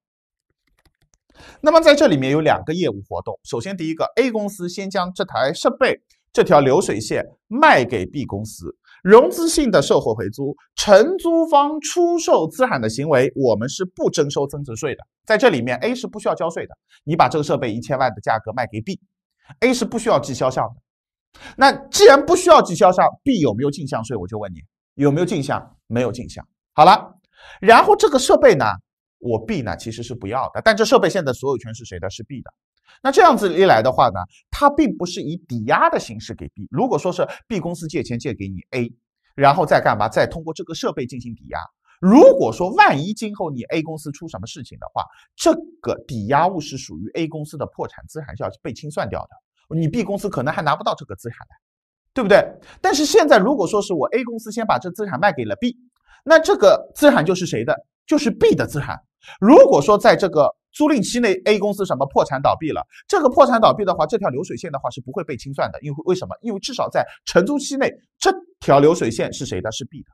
那么在这里面有两个业务活动，首先第一个，A 公司先将这台设备、这条流水线卖给 B 公司，融资性的售后回租，承租方出售资产的行为，我们是不征收增值税的。在这里面，A 是不需要交税的。你把这个设备一千万的价格卖给 B，A 是不需要计销项的。那既然不需要计销项，B 有没有进项税？我就问你有没有进项，没有进项。好了，然后这个设备呢？我 B 呢其实是不要的，但这设备现在所有权是谁的？是 B 的。那这样子一来的话呢，它并不是以抵押的形式给 B。如果说是 B 公司借钱借给你 A，然后再干嘛？再通过这个设备进行抵押。如果说万一今后你 A 公司出什么事情的话，这个抵押物是属于 A 公司的破产资产，是要被清算掉的。你 B 公司可能还拿不到这个资产来，对不对？但是现在如果说是我 A 公司先把这资产卖给了 B，那这个资产就是谁的？就是 B 的资产。如果说在这个租赁期内，A 公司什么破产倒闭了，这个破产倒闭的话，这条流水线的话是不会被清算的，因为为什么？因为至少在承租期内，这条流水线是谁的？是 B 的。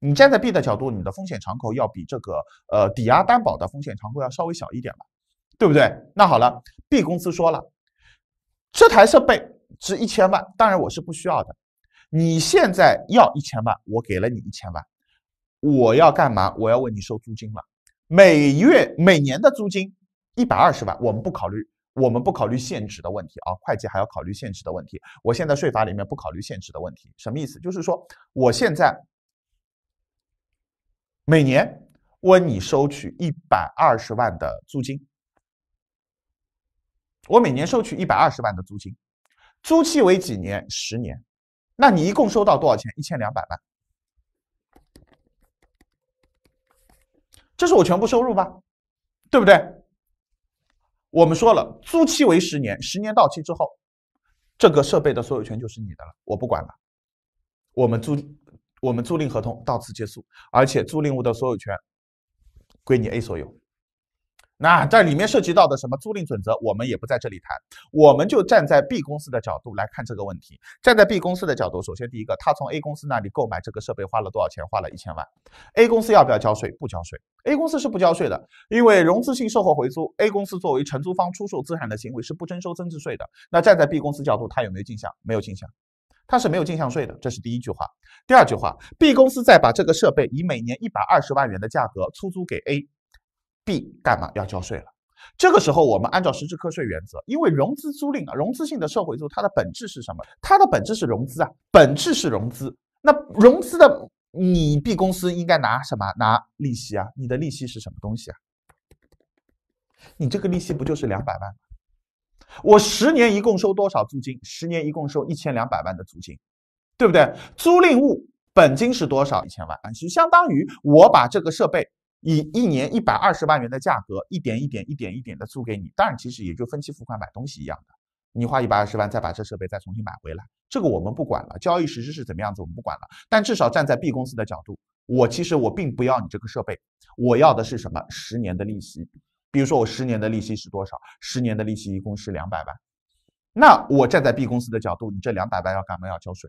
你站在 B 的角度，你的风险敞口要比这个呃抵押担保的风险敞口要稍微小一点嘛，对不对？那好了，B 公司说了，这台设备值一千万，当然我是不需要的。你现在要一千万，我给了你一千万。我要干嘛？我要问你收租金了，每月每年的租金一百二十万，我们不考虑，我们不考虑限值的问题啊。会计还要考虑限值的问题，我现在税法里面不考虑限值的问题，什么意思？就是说我现在每年问你收取一百二十万的租金，我每年收取一百二十万的租金，租期为几年？十年，那你一共收到多少钱？一千两百万。这是我全部收入吧，对不对？我们说了，租期为十年，十年到期之后，这个设备的所有权就是你的了，我不管了。我们租，我们租赁合同到此结束，而且租赁物的所有权归你 A 所有。那在里面涉及到的什么租赁准则，我们也不在这里谈。我们就站在 B 公司的角度来看这个问题。站在 B 公司的角度，首先第一个，他从 A 公司那里购买这个设备花了多少钱？花了1000万。A 公司要不要交税？不交税。A 公司是不交税的，因为融资性售后回租，A 公司作为承租方出售资产的行为是不征收增值税的。那站在 B 公司角度，他有没有进项？没有进项，他是没有进项税的。这是第一句话。第二句话，B 公司再把这个设备以每年120万元的价格出租给 A。B 干嘛要交税了？这个时候我们按照实质课税原则，因为融资租赁啊，融资性的社会租它的本质是什么？它的本质是融资啊，本质是融资。那融资的你 B 公司应该拿什么？拿利息啊？你的利息是什么东西啊？你这个利息不就是两百万？吗？我十年一共收多少租金？十年一共收一千两百万的租金，对不对？租赁物本金是多少？一千万啊，就相当于我把这个设备。以一年一百二十万元的价格，一点一点一点一点的租给你，当然其实也就分期付款买东西一样的，你花一百二十万再把这设备再重新买回来，这个我们不管了，交易实施是怎么样子我们不管了，但至少站在 B 公司的角度，我其实我并不要你这个设备，我要的是什么？十年的利息，比如说我十年的利息是多少？十年的利息一共是两百万，那我站在 B 公司的角度，你这两百万要干嘛要交税？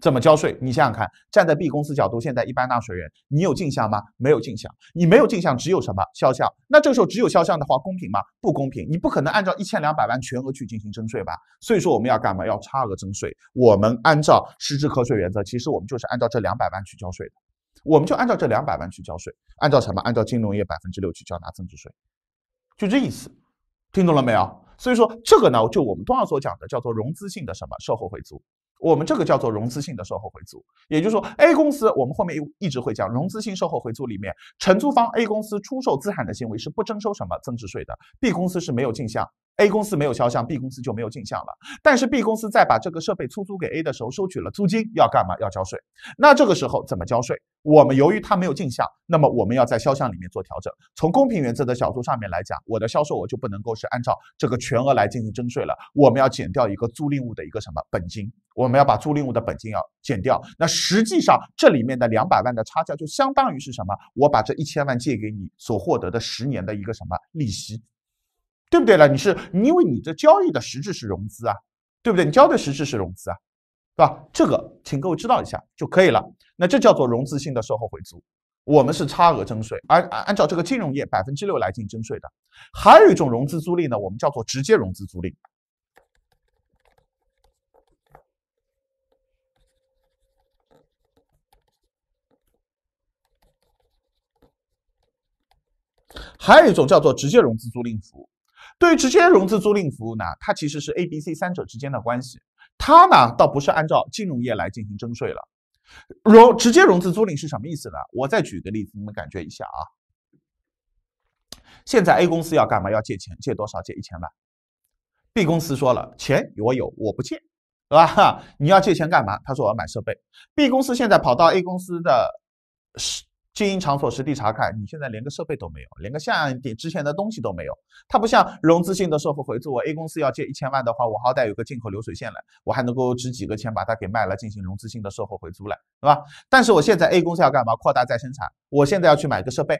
怎么交税？你想想看，站在 B 公司角度，现在一般纳税人，你有进项吗？没有进项，你没有进项，只有什么销项？那这个时候只有销项的话，公平吗？不公平，你不可能按照一千两百万全额去进行征税吧？所以说我们要干嘛？要差额征税。我们按照实质课税原则，其实我们就是按照这两百万去交税，我们就按照这两百万去交税，按照什么？按照金融业百分之六去缴纳增值税，就这意思，听懂了没有？所以说这个呢，就我们通常所讲的叫做融资性的什么售后回租。我们这个叫做融资性的售后回租，也就是说，A 公司，我们后面一一直会讲，融资性售后回租里面，承租方 A 公司出售资产的行为是不征收什么增值税的，B 公司是没有进项。A 公司没有销项，B 公司就没有进项了。但是 B 公司在把这个设备出租给 A 的时候，收取了租金，要干嘛？要交税。那这个时候怎么交税？我们由于它没有进项，那么我们要在销项里面做调整。从公平原则的角度上面来讲，我的销售额就不能够是按照这个全额来进行征税了。我们要减掉一个租赁物的一个什么本金？我们要把租赁物的本金要减掉。那实际上这里面的两百万的差价就相当于是什么？我把这一千万借给你所获得的十年的一个什么利息？对不对了？你是你，因为你的交易的实质是融资啊，对不对？你交的实质是融资啊，对吧？这个请各位知道一下就可以了。那这叫做融资性的售后回租，我们是差额征税，而按照这个金融业百分之六来进行征税的。还有一种融资租赁呢，我们叫做直接融资租赁，还有一种叫做直接融资租赁服务。对于直接融资租赁服务呢，它其实是 A、B、C 三者之间的关系。它呢，倒不是按照金融业来进行征税了。融直接融资租赁是什么意思呢？我再举个例子，你们感觉一下啊。现在 A 公司要干嘛？要借钱，借多少？借一千万。B 公司说了，钱我有，我不借，对吧？你要借钱干嘛？他说我要买设备。B 公司现在跑到 A 公司的。经营场所实地查看，你现在连个设备都没有，连个像样点值钱的东西都没有。它不像融资性的售后回租，我 A 公司要借一千万的话，我好歹有个进口流水线了，我还能够值几个钱，把它给卖了，进行融资性的售后回租了，对吧？但是我现在 A 公司要干嘛？扩大再生产，我现在要去买个设备，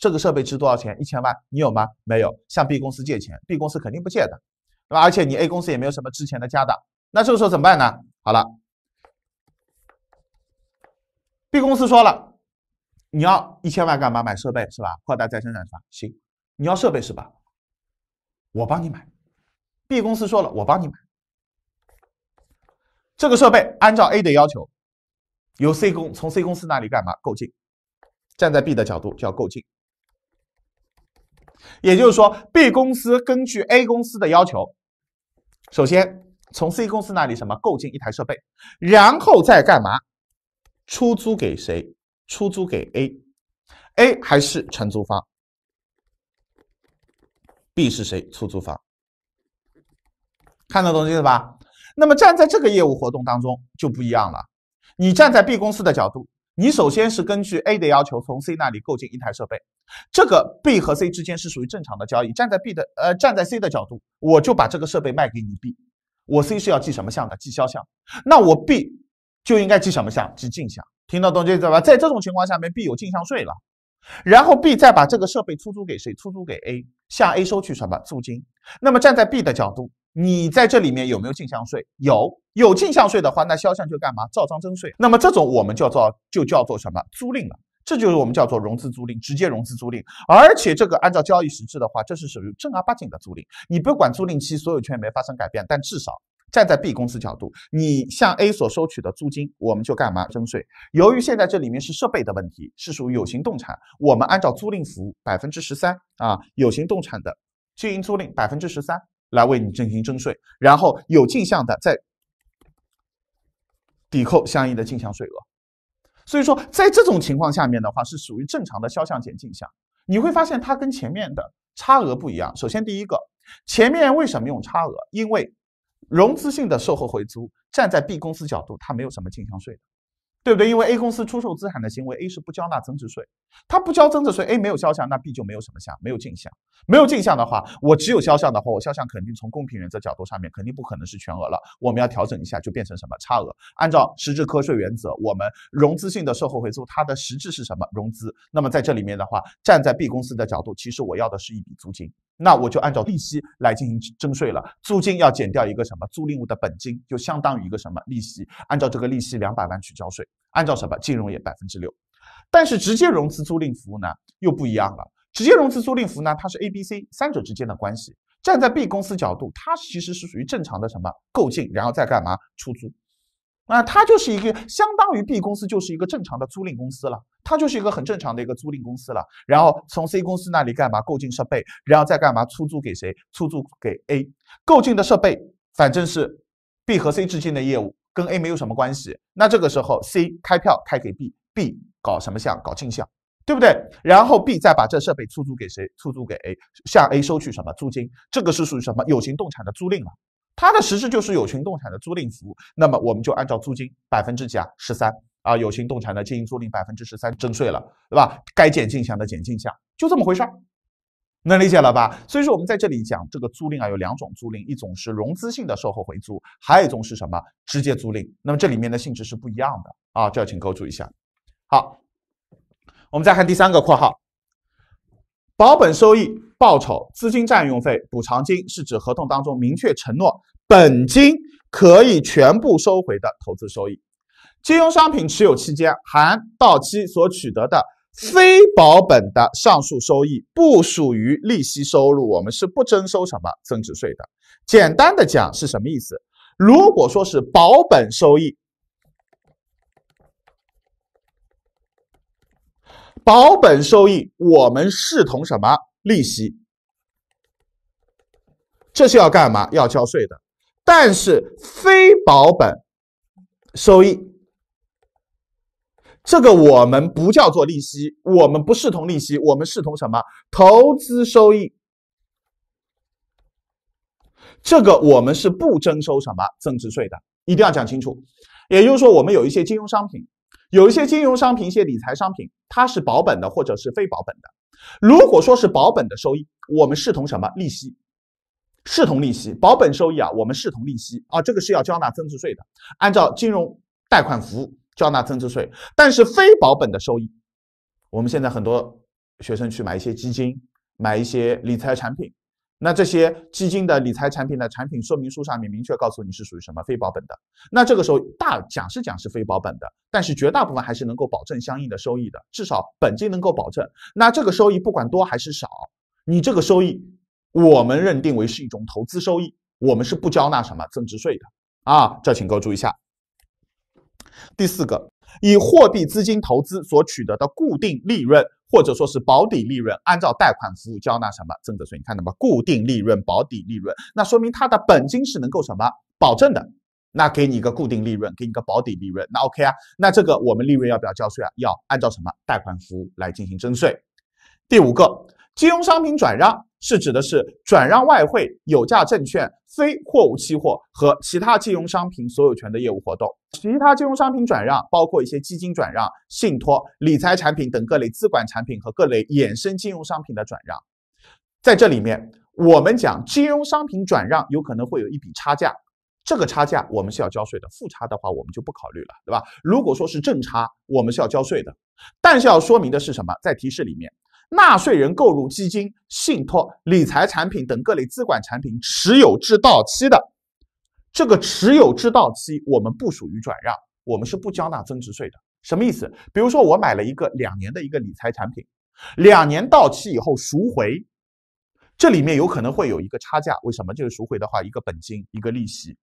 这个设备值多少钱？一千万，你有吗？没有，向 B 公司借钱，B 公司肯定不借的，对吧？而且你 A 公司也没有什么值钱的家当，那这个时候怎么办呢？好了，B 公司说了。你要一千万干嘛？买设备是吧？扩大再生产是吧？行。你要设备是吧？我帮你买。B 公司说了，我帮你买。这个设备按照 A 的要求，由 C 公从 C 公司那里干嘛购进？站在 B 的角度叫购进，也就是说，B 公司根据 A 公司的要求，首先从 C 公司那里什么购进一台设备，然后再干嘛出租给谁？出租给 A，A 还是承租方，B 是谁？出租方，看得懂意思吧？那么站在这个业务活动当中就不一样了。你站在 B 公司的角度，你首先是根据 A 的要求从 C 那里购进一台设备，这个 B 和 C 之间是属于正常的交易。站在 B 的呃，站在 C 的角度，我就把这个设备卖给你 B，我 C 是要记什么项的？记销项，那我 B 就应该记什么项？记进项。听到懂这意思吧？在这种情况下面，b 有进项税了。然后 B 再把这个设备出租给谁？出租给 A，向 A 收取什么租金？那么站在 B 的角度，你在这里面有没有进项税？有，有进项税的话，那销项就干嘛？照章征税。那么这种我们叫做就叫做什么租赁了？这就是我们叫做融资租赁，直接融资租赁。而且这个按照交易实质的话，这是属于正儿八经的租赁。你不管租赁期所有权没发生改变，但至少。站在 B 公司角度，你向 A 所收取的租金，我们就干嘛征税？由于现在这里面是设备的问题，是属于有形动产，我们按照租赁服务百分之十三啊，有形动产的经营租赁百分之十三来为你进行征税，然后有进项的再抵扣相应的进项税额。所以说，在这种情况下面的话，是属于正常的销项减进项。你会发现它跟前面的差额不一样。首先，第一个，前面为什么用差额？因为融资性的售后回租，站在 B 公司角度，它没有什么进项税，对不对？因为 A 公司出售资产的行为，A 是不交纳增值税，它不交增值税，A 没有销项，那 B 就没有什么项，没有进项，没有进项的话，我只有销项的话，我销项肯定从公平原则角度上面，肯定不可能是全额了，我们要调整一下，就变成什么差额？按照实质课税原则，我们融资性的售后回租，它的实质是什么？融资。那么在这里面的话，站在 B 公司的角度，其实我要的是一笔租金。那我就按照利息来进行征税了，租金要减掉一个什么租赁物的本金，就相当于一个什么利息，按照这个利息两百万去交税，按照什么金融业百分之六，但是直接融资租赁服务呢又不一样了，直接融资租赁服务呢它是 A、B、C 三者之间的关系，站在 B 公司角度，它其实是属于正常的什么购进，然后再干嘛出租。那它就是一个相当于 B 公司就是一个正常的租赁公司了，它就是一个很正常的一个租赁公司了。然后从 C 公司那里干嘛购进设备，然后再干嘛出租给谁？出租给 A，购进的设备反正是 B 和 C 之间的业务，跟 A 没有什么关系。那这个时候 C 开票开给 B，B 搞什么项？搞进项，对不对？然后 B 再把这设备出租给谁？出租给 A，向 A 收取什么租金？这个是属于什么有形动产的租赁了？它的实质就是有形动产的租赁服务，那么我们就按照租金百分之几啊，十三啊，有形动产的经营租赁百分之十三征税了，对吧？该减进项的减进项，就这么回事儿，能理解了吧？所以说我们在这里讲这个租赁啊，有两种租赁，一种是融资性的售后回租，还有一种是什么直接租赁？那么这里面的性质是不一样的啊，这要请勾注意一下。好，我们再看第三个括号，保本收益。报酬、资金占用费、补偿金是指合同当中明确承诺本金可以全部收回的投资收益。金融商品持有期间含到期所取得的非保本的上述收益，不属于利息收入，我们是不征收什么增值税的。简单的讲是什么意思？如果说是保本收益，保本收益我们视同什么？利息，这是要干嘛？要交税的。但是非保本收益，这个我们不叫做利息，我们不视同利息，我们视同什么？投资收益。这个我们是不征收什么增值税的，一定要讲清楚。也就是说，我们有一些金融商品，有一些金融商品、一些理财商品，它是保本的，或者是非保本的。如果说是保本的收益，我们视同什么利息？视同利息，保本收益啊，我们视同利息啊，这个是要交纳增值税的，按照金融贷款服务交纳增值税。但是非保本的收益，我们现在很多学生去买一些基金，买一些理财产品。那这些基金的理财产品的产品说明书上面明确告诉你是属于什么非保本的。那这个时候大讲是讲是非保本的，但是绝大部分还是能够保证相应的收益的，至少本金能够保证。那这个收益不管多还是少，你这个收益我们认定为是一种投资收益，我们是不交纳什么增值税的啊？这请各位注意一下。第四个。以货币资金投资所取得的固定利润，或者说是保底利润，按照贷款服务交纳什么增值税？你看到吗？固定利润、保底利润，那说明它的本金是能够什么保证的？那给你一个固定利润，给你一个保底利润，那 OK 啊？那这个我们利润要不要交税啊？要按照什么贷款服务来进行征税？第五个，金融商品转让是指的是转让外汇、有价证券、非货物期货和其他金融商品所有权的业务活动。其他金融商品转让包括一些基金转让、信托、理财产品等各类资管产品和各类衍生金融商品的转让。在这里面，我们讲金融商品转让有可能会有一笔差价，这个差价我们是要交税的。负差的话我们就不考虑了，对吧？如果说是正差，我们是要交税的。但是要说明的是什么？在提示里面。纳税人购入基金、信托、理财产品等各类资管产品，持有至到期的，这个持有至到期，我们不属于转让，我们是不交纳增值税的。什么意思？比如说我买了一个两年的一个理财产品，两年到期以后赎回，这里面有可能会有一个差价。为什么？就是赎回的话，一个本金，一个利息。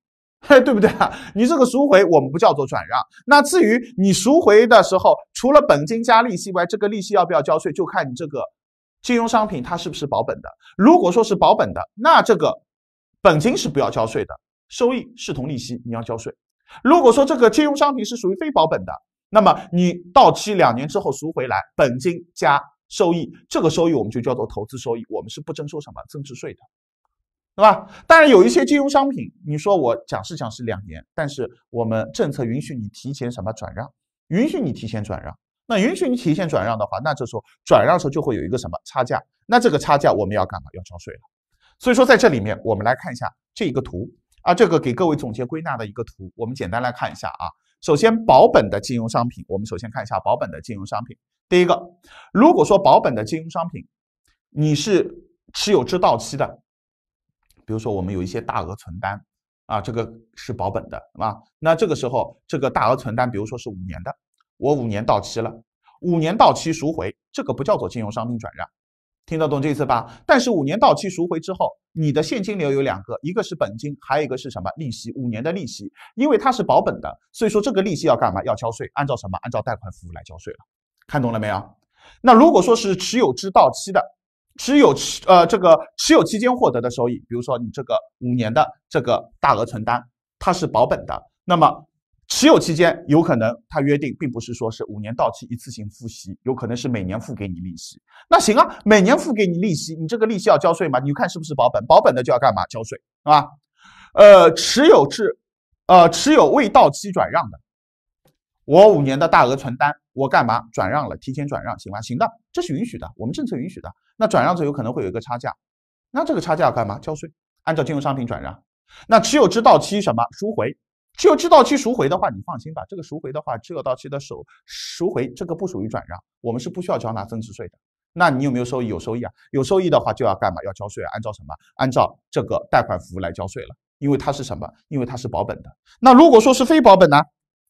嘿，对不对啊？你这个赎回我们不叫做转让。那至于你赎回的时候，除了本金加利息外，这个利息要不要交税，就看你这个金融商品它是不是保本的。如果说是保本的，那这个本金是不要交税的，收益视同利息，你要交税。如果说这个金融商品是属于非保本的，那么你到期两年之后赎回来，本金加收益，这个收益我们就叫做投资收益，我们是不征收什么增值税的。对吧？但是有一些金融商品，你说我讲是讲是两年，但是我们政策允许你提前什么转让，允许你提前转让。那允许你提前转让的话，那这时候转让时候就会有一个什么差价？那这个差价我们要干嘛？要交税了。所以说在这里面，我们来看一下这一个图啊，这个给各位总结归纳的一个图，我们简单来看一下啊。首先保本的金融商品，我们首先看一下保本的金融商品。第一个，如果说保本的金融商品，你是持有至到期的。比如说我们有一些大额存单，啊，这个是保本的，是吧？那这个时候这个大额存单，比如说是五年的，我五年到期了，五年到期赎回，这个不叫做金融商品转让，听得懂这意思吧？但是五年到期赎回之后，你的现金流有两个，一个是本金，还有一个是什么？利息，五年的利息，因为它是保本的，所以说这个利息要干嘛？要交税，按照什么？按照贷款服务来交税了，看懂了没有？那如果说是持有至到期的。持有持呃，这个持有期间获得的收益，比如说你这个五年的这个大额存单，它是保本的。那么持有期间有可能它约定并不是说是五年到期一次性付息，有可能是每年付给你利息。那行啊，每年付给你利息，你这个利息要交税吗？你看是不是保本？保本的就要干嘛？交税是吧？呃，持有至呃持有未到期转让的，我五年的大额存单，我干嘛转让了？提前转让行吗？行的，这是允许的，我们政策允许的。那转让者有可能会有一个差价，那这个差价干嘛交税？按照金融商品转让，那持有至到期什么赎回？持有至到期赎回的话，你放心吧，这个赎回的话，持有到期的首赎回这个不属于转让，我们是不需要缴纳增值税的。那你有没有收益？有收益啊？有收益的话就要干嘛？要交税？按照什么？按照这个贷款服务来交税了，因为它是什么？因为它是保本的。那如果说是非保本呢？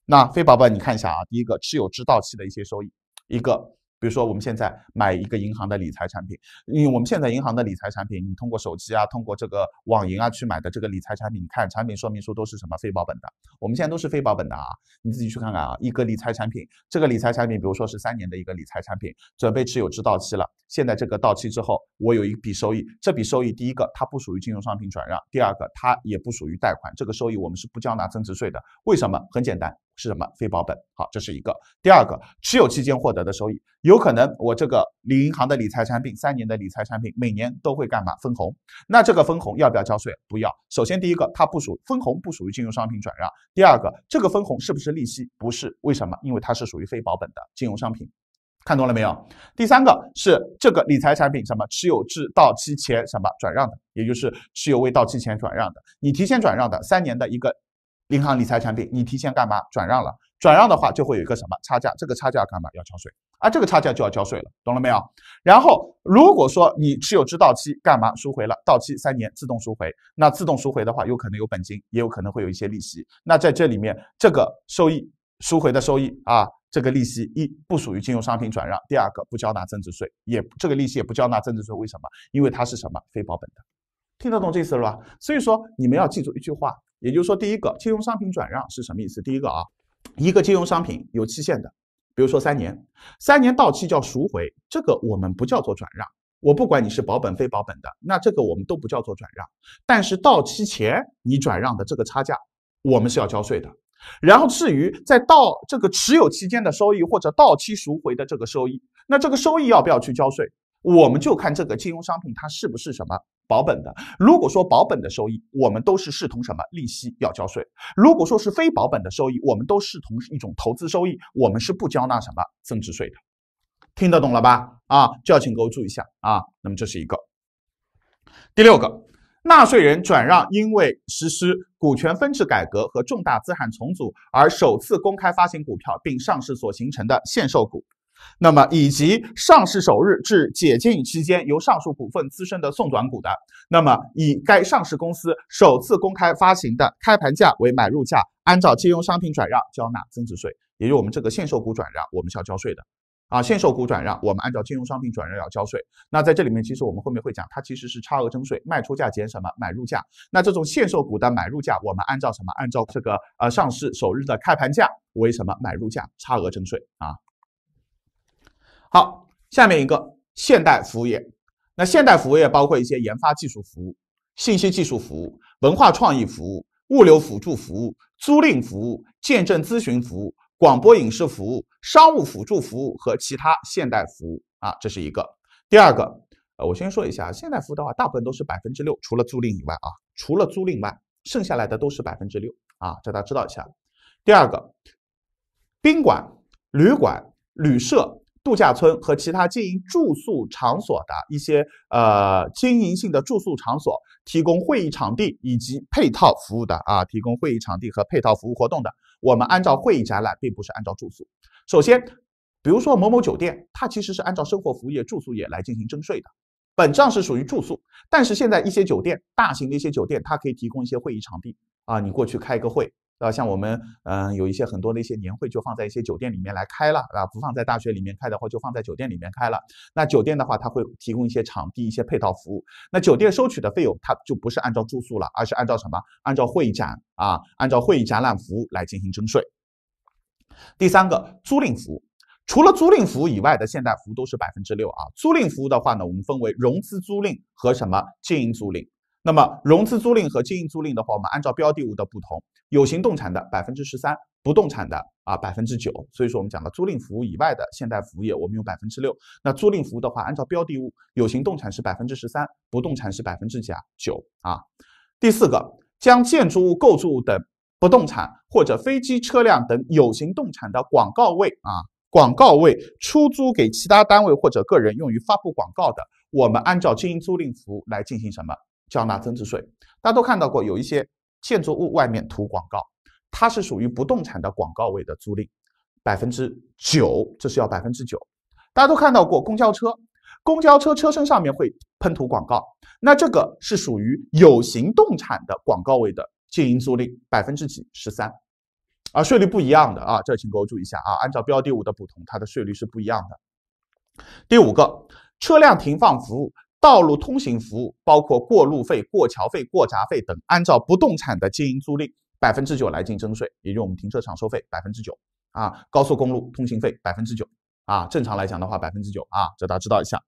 那非保本你看一下啊，第一个持有至到期的一些收益，一个。比如说，我们现在买一个银行的理财产品，因为我们现在银行的理财产品，你通过手机啊，通过这个网银啊去买的这个理财产品，看产品说明书都是什么非保本的。我们现在都是非保本的啊，你自己去看看啊。一个理财产品，这个理财产品，比如说是三年的一个理财产品，准备持有至到期了。现在这个到期之后，我有一笔收益，这笔收益，第一个它不属于金融商品转让，第二个它也不属于贷款，这个收益我们是不交纳增值税的。为什么？很简单。是什么？非保本。好，这是一个。第二个，持有期间获得的收益，有可能我这个银行的理财产品，三年的理财产品，每年都会干嘛？分红。那这个分红要不要交税？不要。首先，第一个，它不属分红不属于金融商品转让。第二个，这个分红是不是利息？不是。为什么？因为它是属于非保本的金融商品。看懂了没有？第三个是这个理财产品什么持有至到期前什么转让的，也就是持有未到期前转让的，你提前转让的三年的一个。银行理财产品，你提前干嘛？转让了，转让的话就会有一个什么差价，这个差价干嘛要交税啊？这个差价就要交税了，懂了没有？然后如果说你持有至到期干嘛？赎回了，到期三年自动赎回，那自动赎回的话有可能有本金，也有可能会有一些利息。那在这里面，这个收益赎回的收益啊，这个利息一不属于金融商品转让，第二个不交纳增值税，也这个利息也不交纳增值税，为什么？因为它是什么？非保本的，听得懂这意思了吧？所以说你们要记住一句话。也就是说，第一个金融商品转让是什么意思？第一个啊，一个金融商品有期限的，比如说三年，三年到期叫赎回，这个我们不叫做转让。我不管你是保本非保本的，那这个我们都不叫做转让。但是到期前你转让的这个差价，我们是要交税的。然后至于在到这个持有期间的收益或者到期赎回的这个收益，那这个收益要不要去交税，我们就看这个金融商品它是不是什么。保本的，如果说保本的收益，我们都是视同什么利息要交税；如果说是非保本的收益，我们都视同一种投资收益，我们是不交纳什么增值税的。听得懂了吧？啊，就要请各位注意一下啊。那么这是一个第六个，纳税人转让因为实施股权分置改革和重大资产重组而首次公开发行股票并上市所形成的限售股。那么以及上市首日至解禁期间由上述股份滋生的送转股的，那么以该上市公司首次公开发行的开盘价为买入价，按照金融商品转让缴纳增值税，也就我们这个限售股转让我们需要交税的啊。限售股转让我们按照金融商品转让要交税。那在这里面其实我们后面会讲，它其实是差额征税，卖出价减什么买入价。那这种限售股的买入价我们按照什么？按照这个呃上市首日的开盘价为什么买入价差额征税啊？好，下面一个现代服务业，那现代服务业包括一些研发技术服务、信息技术服务、文化创意服务、物流辅助服务、租赁服务、见证咨询服务、广播影视服务、商务辅助服务和其他现代服务啊，这是一个。第二个，呃，我先说一下现代服务的话，大部分都是百分之六，除了租赁以外啊，除了租赁外，剩下来的都是百分之六啊，这大家知道一下。第二个，宾馆、旅馆、旅社。度假村和其他经营住宿场所的一些呃经营性的住宿场所，提供会议场地以及配套服务的啊，提供会议场地和配套服务活动的，我们按照会议展览，并不是按照住宿。首先，比如说某某酒店，它其实是按照生活服务业住宿业来进行征税的，本账是属于住宿。但是现在一些酒店，大型的一些酒店，它可以提供一些会议场地啊，你过去开个会。啊，像我们，嗯，有一些很多的一些年会就放在一些酒店里面来开了，啊，不放在大学里面开的话，就放在酒店里面开了。那酒店的话，它会提供一些场地、一些配套服务。那酒店收取的费用，它就不是按照住宿了，而是按照什么？按照会展啊，按照会议展览服务来进行征税。第三个，租赁服务，除了租赁服务以外的现代服务都是百分之六啊。租赁服务的话呢，我们分为融资租赁和什么经营租赁。那么融资租赁和经营租赁的话，我们按照标的物的不同，有形动产的百分之十三，不动产的啊百分之九。所以说我们讲的租赁服务以外的现代服务业，我们用百分之六。那租赁服务的话，按照标的物，有形动产是百分之十三，不动产是百分之几啊九啊。第四个，将建筑物构筑物等不动产或者飞机车辆等有形动产的广告位啊广告位出租给其他单位或者个人用于发布广告的，我们按照经营租赁服务来进行什么？缴纳增值税，大家都看到过有一些建筑物外面涂广告，它是属于不动产的广告位的租赁，百分之九，这是要百分之九。大家都看到过公交车，公交车车身上面会喷涂广告，那这个是属于有形动产的广告位的经营租赁，百分之几十三，啊，税率不一样的啊，这请给我注意一下啊，按照标的物的不同，它的税率是不一样的。第五个，车辆停放服务。道路通行服务包括过路费、过桥费、过闸费等，按照不动产的经营租赁百分之九来进征税，也就我们停车场收费百分之九啊。高速公路通行费百分之九啊，正常来讲的话百分之九啊，这大家知道一下。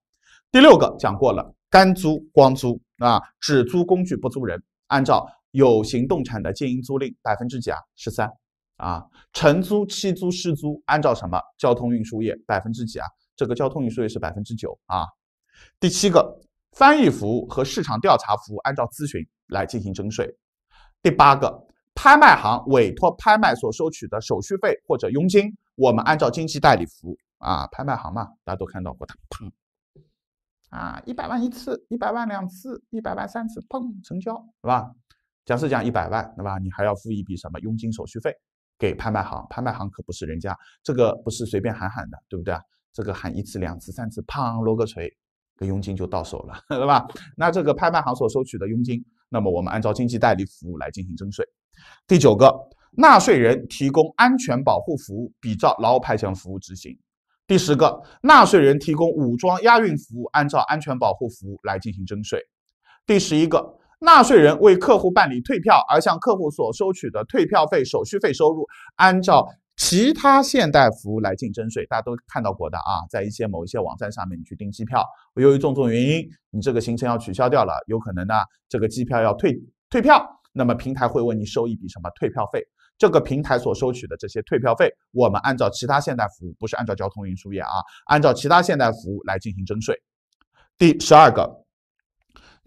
第六个讲过了，干租、光租啊，只租工具不租人，按照有形动产的经营租赁百分之几啊？十三啊，承租、期租、失租，按照什么？交通运输业百分之几啊？这个交通运输业是百分之九啊。第七个。翻译服务和市场调查服务按照咨询来进行征税。第八个，拍卖行委托拍卖所收取的手续费或者佣金，我们按照经纪代理服务啊。拍卖行嘛，大家都看到过的，砰！啊，一百万一次，一百万两次，一百万三次，砰，成交，是吧？假设讲一百万，对吧？你还要付一笔什么佣金手续费给拍卖行？拍卖行可不是人家，这个不是随便喊喊的，对不对啊？这个喊一次、两次、三次，砰，落个锤。的佣金就到手了，对吧？那这个拍卖行所收取的佣金，那么我们按照经纪代理服务来进行征税。第九个，纳税人提供安全保护服务，比照劳务派遣服务执行。第十个，纳税人提供武装押运服务，按照安全保护服务来进行征税。第十一个，纳税人为客户办理退票而向客户所收取的退票费、手续费收入，按照其他现代服务来征税，大家都看到过的啊，在一些某一些网站上面，你去订机票，由于种种原因，你这个行程要取消掉了，有可能呢，这个机票要退退票，那么平台会问你收一笔什么退票费？这个平台所收取的这些退票费，我们按照其他现代服务，不是按照交通运输业啊，按照其他现代服务来进行征税。第十二个。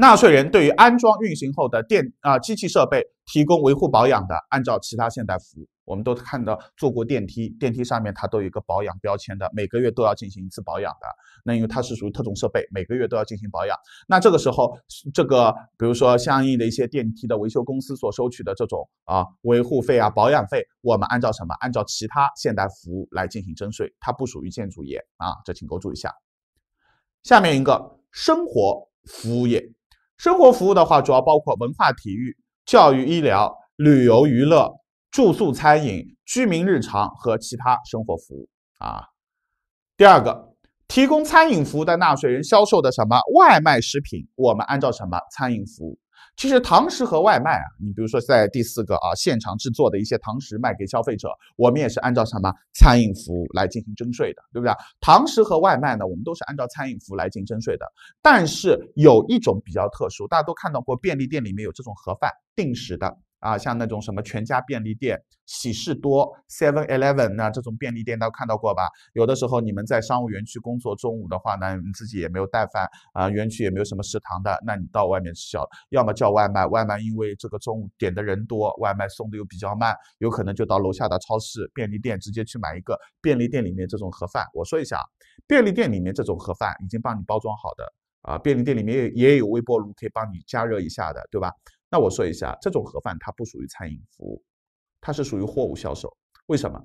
纳税人对于安装运行后的电啊机器设备提供维护保养的，按照其他现代服务，我们都看到做过电梯，电梯上面它都有一个保养标签的，每个月都要进行一次保养的。那因为它是属于特种设备，每个月都要进行保养。那这个时候，这个比如说相应的一些电梯的维修公司所收取的这种啊维护费啊保养费，我们按照什么？按照其他现代服务来进行征税，它不属于建筑业啊，这请勾注一下。下面一个生活服务业。生活服务的话，主要包括文化体育、教育医疗、旅游娱乐、住宿餐饮、居民日常和其他生活服务啊。第二个，提供餐饮服务的纳税人销售的什么外卖食品，我们按照什么餐饮服务？其实堂食和外卖啊，你比如说在第四个啊，现场制作的一些堂食卖给消费者，我们也是按照什么餐饮服务来进行征税的，对不对？堂食和外卖呢，我们都是按照餐饮服务来进行征税的。但是有一种比较特殊，大家都看到过，便利店里面有这种盒饭定时的。啊，像那种什么全家便利店、喜事多、Seven Eleven 那这种便利店都看到过吧？有的时候你们在商务园区工作，中午的话呢，你自己也没有带饭啊，园区也没有什么食堂的，那你到外面吃，要么叫外卖。外卖因为这个中午点的人多，外卖送的又比较慢，有可能就到楼下的超市、便利店直接去买一个便利店里面这种盒饭。我说一下啊，便利店里面这种盒饭已经帮你包装好的啊，便利店里面也也有微波炉可以帮你加热一下的，对吧？那我说一下，这种盒饭它不属于餐饮服务，它是属于货物销售。为什么？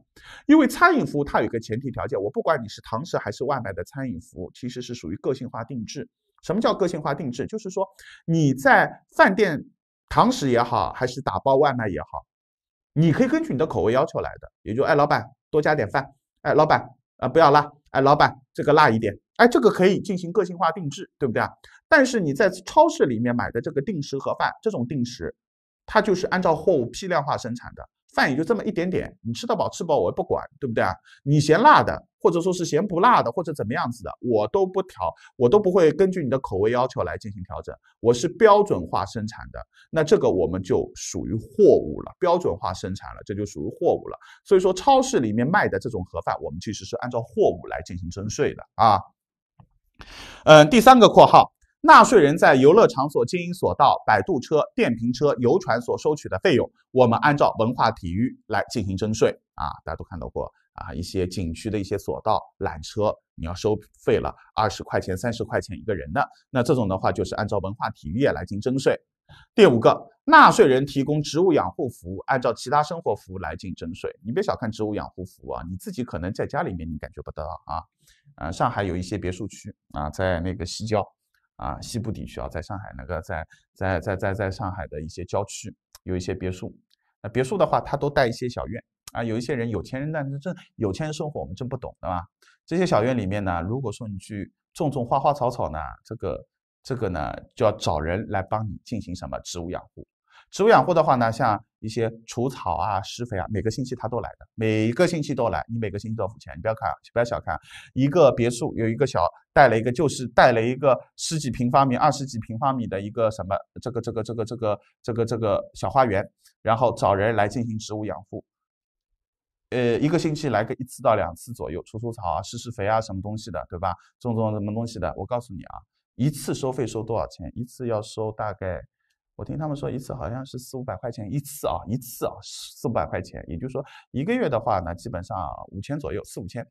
因为餐饮服务它有一个前提条件，我不管你是堂食还是外卖的餐饮服务，其实是属于个性化定制。什么叫个性化定制？就是说你在饭店堂食也好，还是打包外卖也好，你可以根据你的口味要求来的。也就，哎，老板多加点饭，哎，老板啊不要辣，哎，老板这个辣一点，哎，这个可以进行个性化定制，对不对啊？但是你在超市里面买的这个定时盒饭，这种定时，它就是按照货物批量化生产的，饭也就这么一点点，你吃得饱吃不饱我也不管，对不对啊？你嫌辣的，或者说是嫌不辣的，或者怎么样子的，我都不调，我都不会根据你的口味要求来进行调整，我是标准化生产的，那这个我们就属于货物了，标准化生产了，这就属于货物了。所以说，超市里面卖的这种盒饭，我们其实是按照货物来进行征税的啊。嗯，第三个括号。纳税人在游乐场所经营索道、摆渡车、电瓶车、游船所收取的费用，我们按照文化体育来进行征税啊！大家都看到过啊，一些景区的一些索道、缆车，你要收费了二十块钱、三十块钱一个人的，那这种的话就是按照文化体育业来进行征税。第五个，纳税人提供植物养护服务，按照其他生活服务来进行征税。你别小看植物养护服务啊，你自己可能在家里面你感觉不到啊，啊，上海有一些别墅区啊，在那个西郊。啊，西部地区啊，在上海那个，在在在在在上海的一些郊区，有一些别墅。那别墅的话，它都带一些小院啊。有一些人，有钱人，但是这有钱人生活我们真不懂，对吧？这些小院里面呢，如果说你去种种花花草草呢，这个这个呢，就要找人来帮你进行什么植物养护。植物养护的话呢，像一些除草啊、施肥啊，每个星期它都来的，每个星期都来，你每个星期都要付钱。你不要看，不要小看，一个别墅有一个小带了一个，就是带了一个十几平方米、二十几平方米的一个什么这个这个这个这个这个这个小花园，然后找人来进行植物养护。呃，一个星期来个一次到两次左右，除除草啊、施施肥啊，什么东西的，对吧？种种什么东西的。我告诉你啊，一次收费收多少钱？一次要收大概。我听他们说一次好像是四五百块钱一次啊一次啊四五百块钱，也就是说一个月的话呢，基本上五千左右四五千，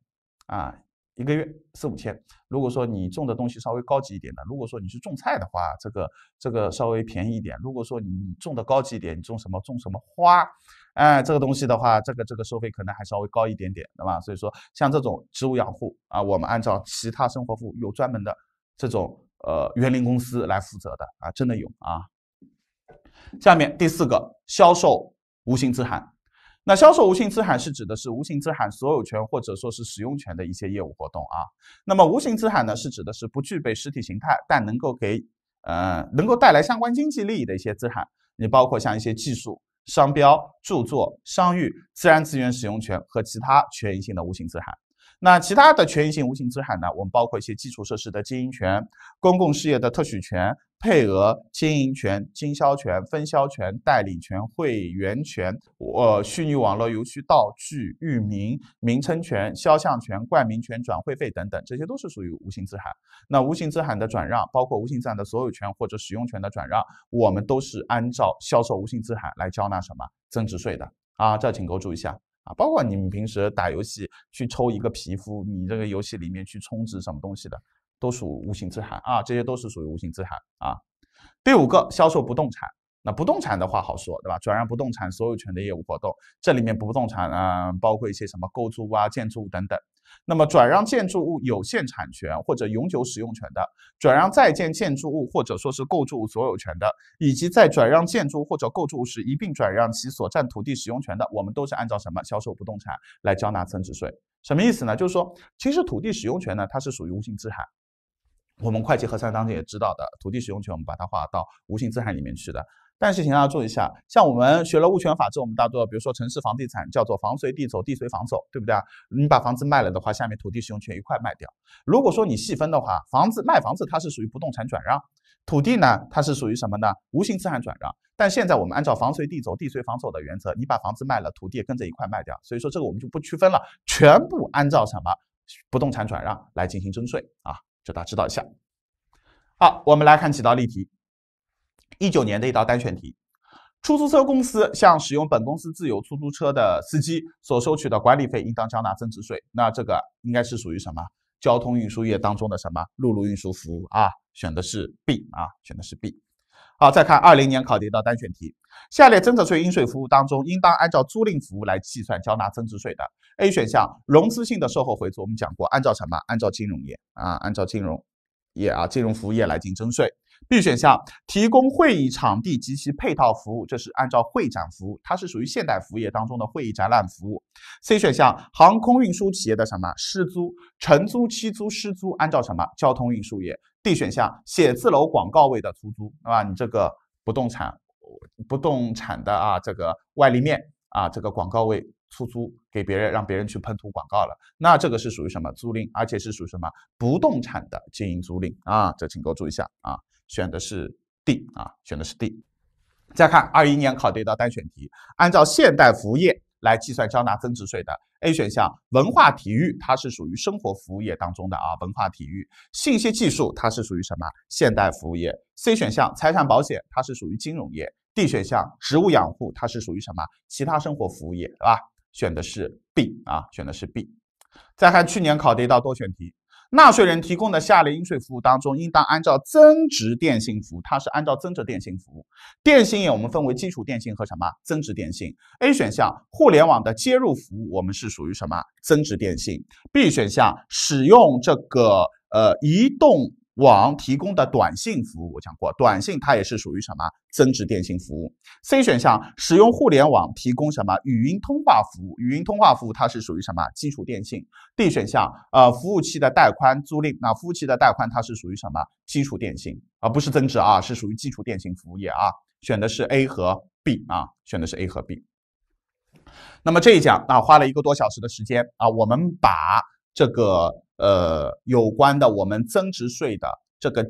啊一个月四五千。如果说你种的东西稍微高级一点的，如果说你是种菜的话，这个这个稍微便宜一点；如果说你种的高级一点，你种什么种什么花，哎，这个东西的话，这个这个收费可能还稍微高一点点，对吧？所以说像这种植物养护啊，我们按照其他生活服务有专门的这种呃园林公司来负责的啊，真的有啊。下面第四个，销售无形资产。那销售无形资产是指的是无形资产所有权或者说是使用权的一些业务活动啊。那么无形资产呢，是指的是不具备实体形态，但能够给呃能够带来相关经济利益的一些资产。你包括像一些技术、商标、著作、商誉、自然资源使用权和其他权益性的无形资产。那其他的权益性无形资产呢？我们包括一些基础设施的经营权、公共事业的特许权、配额经营权、经销权、分销权、代理权、会员权、我虚拟网络游戏道具、域名、名称权、肖像权、冠名权、转会费等等，这些都是属于无形资产。那无形资产的转让，包括无形资产的所有权或者使用权的转让，我们都是按照销售无形资产来缴纳什么增值税的啊？这请给我注意一下。啊，包括你们平时打游戏去抽一个皮肤，你这个游戏里面去充值什么东西的，都属无形资产啊，这些都是属于无形资产啊。第五个，销售不动产。那不动产的话好说，对吧？转让不动产所有权的业务活动，这里面不动产嗯，包括一些什么构筑物啊、建筑物等等。那么，转让建筑物有限产权或者永久使用权的，转让在建建筑物或者说是构筑物所有权的，以及在转让建筑或者构筑物时一并转让其所占土地使用权的，我们都是按照什么销售不动产来缴纳增值税？什么意思呢？就是说，其实土地使用权呢，它是属于无形资产，我们会计核算当中也知道的，土地使用权我们把它划到无形资产里面去的。但是请大家注意一下，像我们学了物权法之后，我们大多比如说城市房地产叫做房随地走，地随房走，对不对啊？你把房子卖了的话，下面土地使用权一块卖掉。如果说你细分的话，房子卖房子它是属于不动产转让，土地呢它是属于什么呢？无形资产转让。但现在我们按照房随地走，地随房走的原则，你把房子卖了，土地也跟着一块卖掉，所以说这个我们就不区分了，全部按照什么不动产转让来进行征税啊？这大家知道一下。好，我们来看几道例题。一九年的一道单选题，出租车公司向使用本公司自有出租车的司机所收取的管理费，应当缴纳增值税。那这个应该是属于什么？交通运输业当中的什么陆路运输服务啊？选的是 B 啊，选的是 B。好，再看二零年考的一道单选题，下列增值税应税服务当中，应当按照租赁服务来计算缴纳增值税的 A 选项，融资性的售后回租。我们讲过，按照什么？按照金融业啊，按照金融业啊，金融服务业来进行征税。B 选项提供会议场地及其配套服务，这是按照会展服务，它是属于现代服务业当中的会议展览服务。C 选项航空运输企业的什么失租、承租、期租、失租，按照什么交通运输业。D 选项写字楼广告位的出租，啊，吧？你这个不动产不动产的啊，这个外立面啊，这个广告位出租给别人，让别人去喷涂广告了，那这个是属于什么租赁？而且是属于什么不动产的经营租赁啊？这请给我注意一下啊。选的是 D 啊，选的是 D。再看二一年考的一道单选题，按照现代服务业来计算缴纳增值税的 A 选项文化体育，它是属于生活服务业当中的啊，文化体育、信息技术，它是属于什么？现代服务业。C 选项财产保险，它是属于金融业。D 选项植物养护，它是属于什么？其他生活服务业，对吧？选的是 B 啊，选的是 B。再看去年考的一道多选题。纳税人提供的下列应税服务当中，应当按照增值电信服务，它是按照增值电信服务。电信业我们分为基础电信和什么？增值电信。A 选项，互联网的接入服务，我们是属于什么？增值电信。B 选项，使用这个呃移动。网提供的短信服务，我讲过，短信它也是属于什么增值电信服务。C 选项使用互联网提供什么语音通话服务？语音通话服务它是属于什么基础电信？D 选项呃服务器的带宽租赁，那服务器的带宽它是属于什么基础电信？而不是增值啊，是属于基础电信服务业啊。选的是 A 和 B 啊，选的是 A 和 B。那么这一讲啊花了一个多小时的时间啊，我们把这个。呃，有关的我们增值税的这个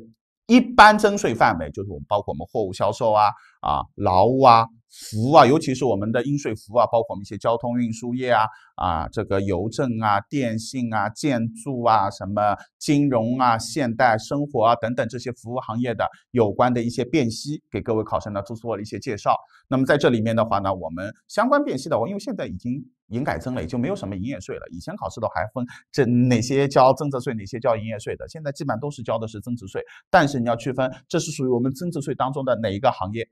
一般征税范围，就是我们包括我们货物销售啊，啊，劳务啊。服啊，尤其是我们的应税服啊，包括我们一些交通运输业啊、啊这个邮政啊、电信啊、建筑啊、什么金融啊、现代生活啊等等这些服务行业的有关的一些辨析，给各位考生呢做做了一些介绍。那么在这里面的话呢，我们相关辨析的话，因为现在已经营改增了，也就没有什么营业税了。以前考试都还分这哪些交增值税，哪些交营业税的，现在基本上都是交的是增值税。但是你要区分，这是属于我们增值税当中的哪一个行业。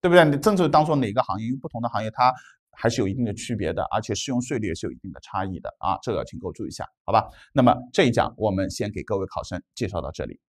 对不对？你政策当中哪个行业？因为不同的行业，它还是有一定的区别的，而且适用税率也是有一定的差异的啊。这个请各位注意一下，好吧？那么这一讲我们先给各位考生介绍到这里。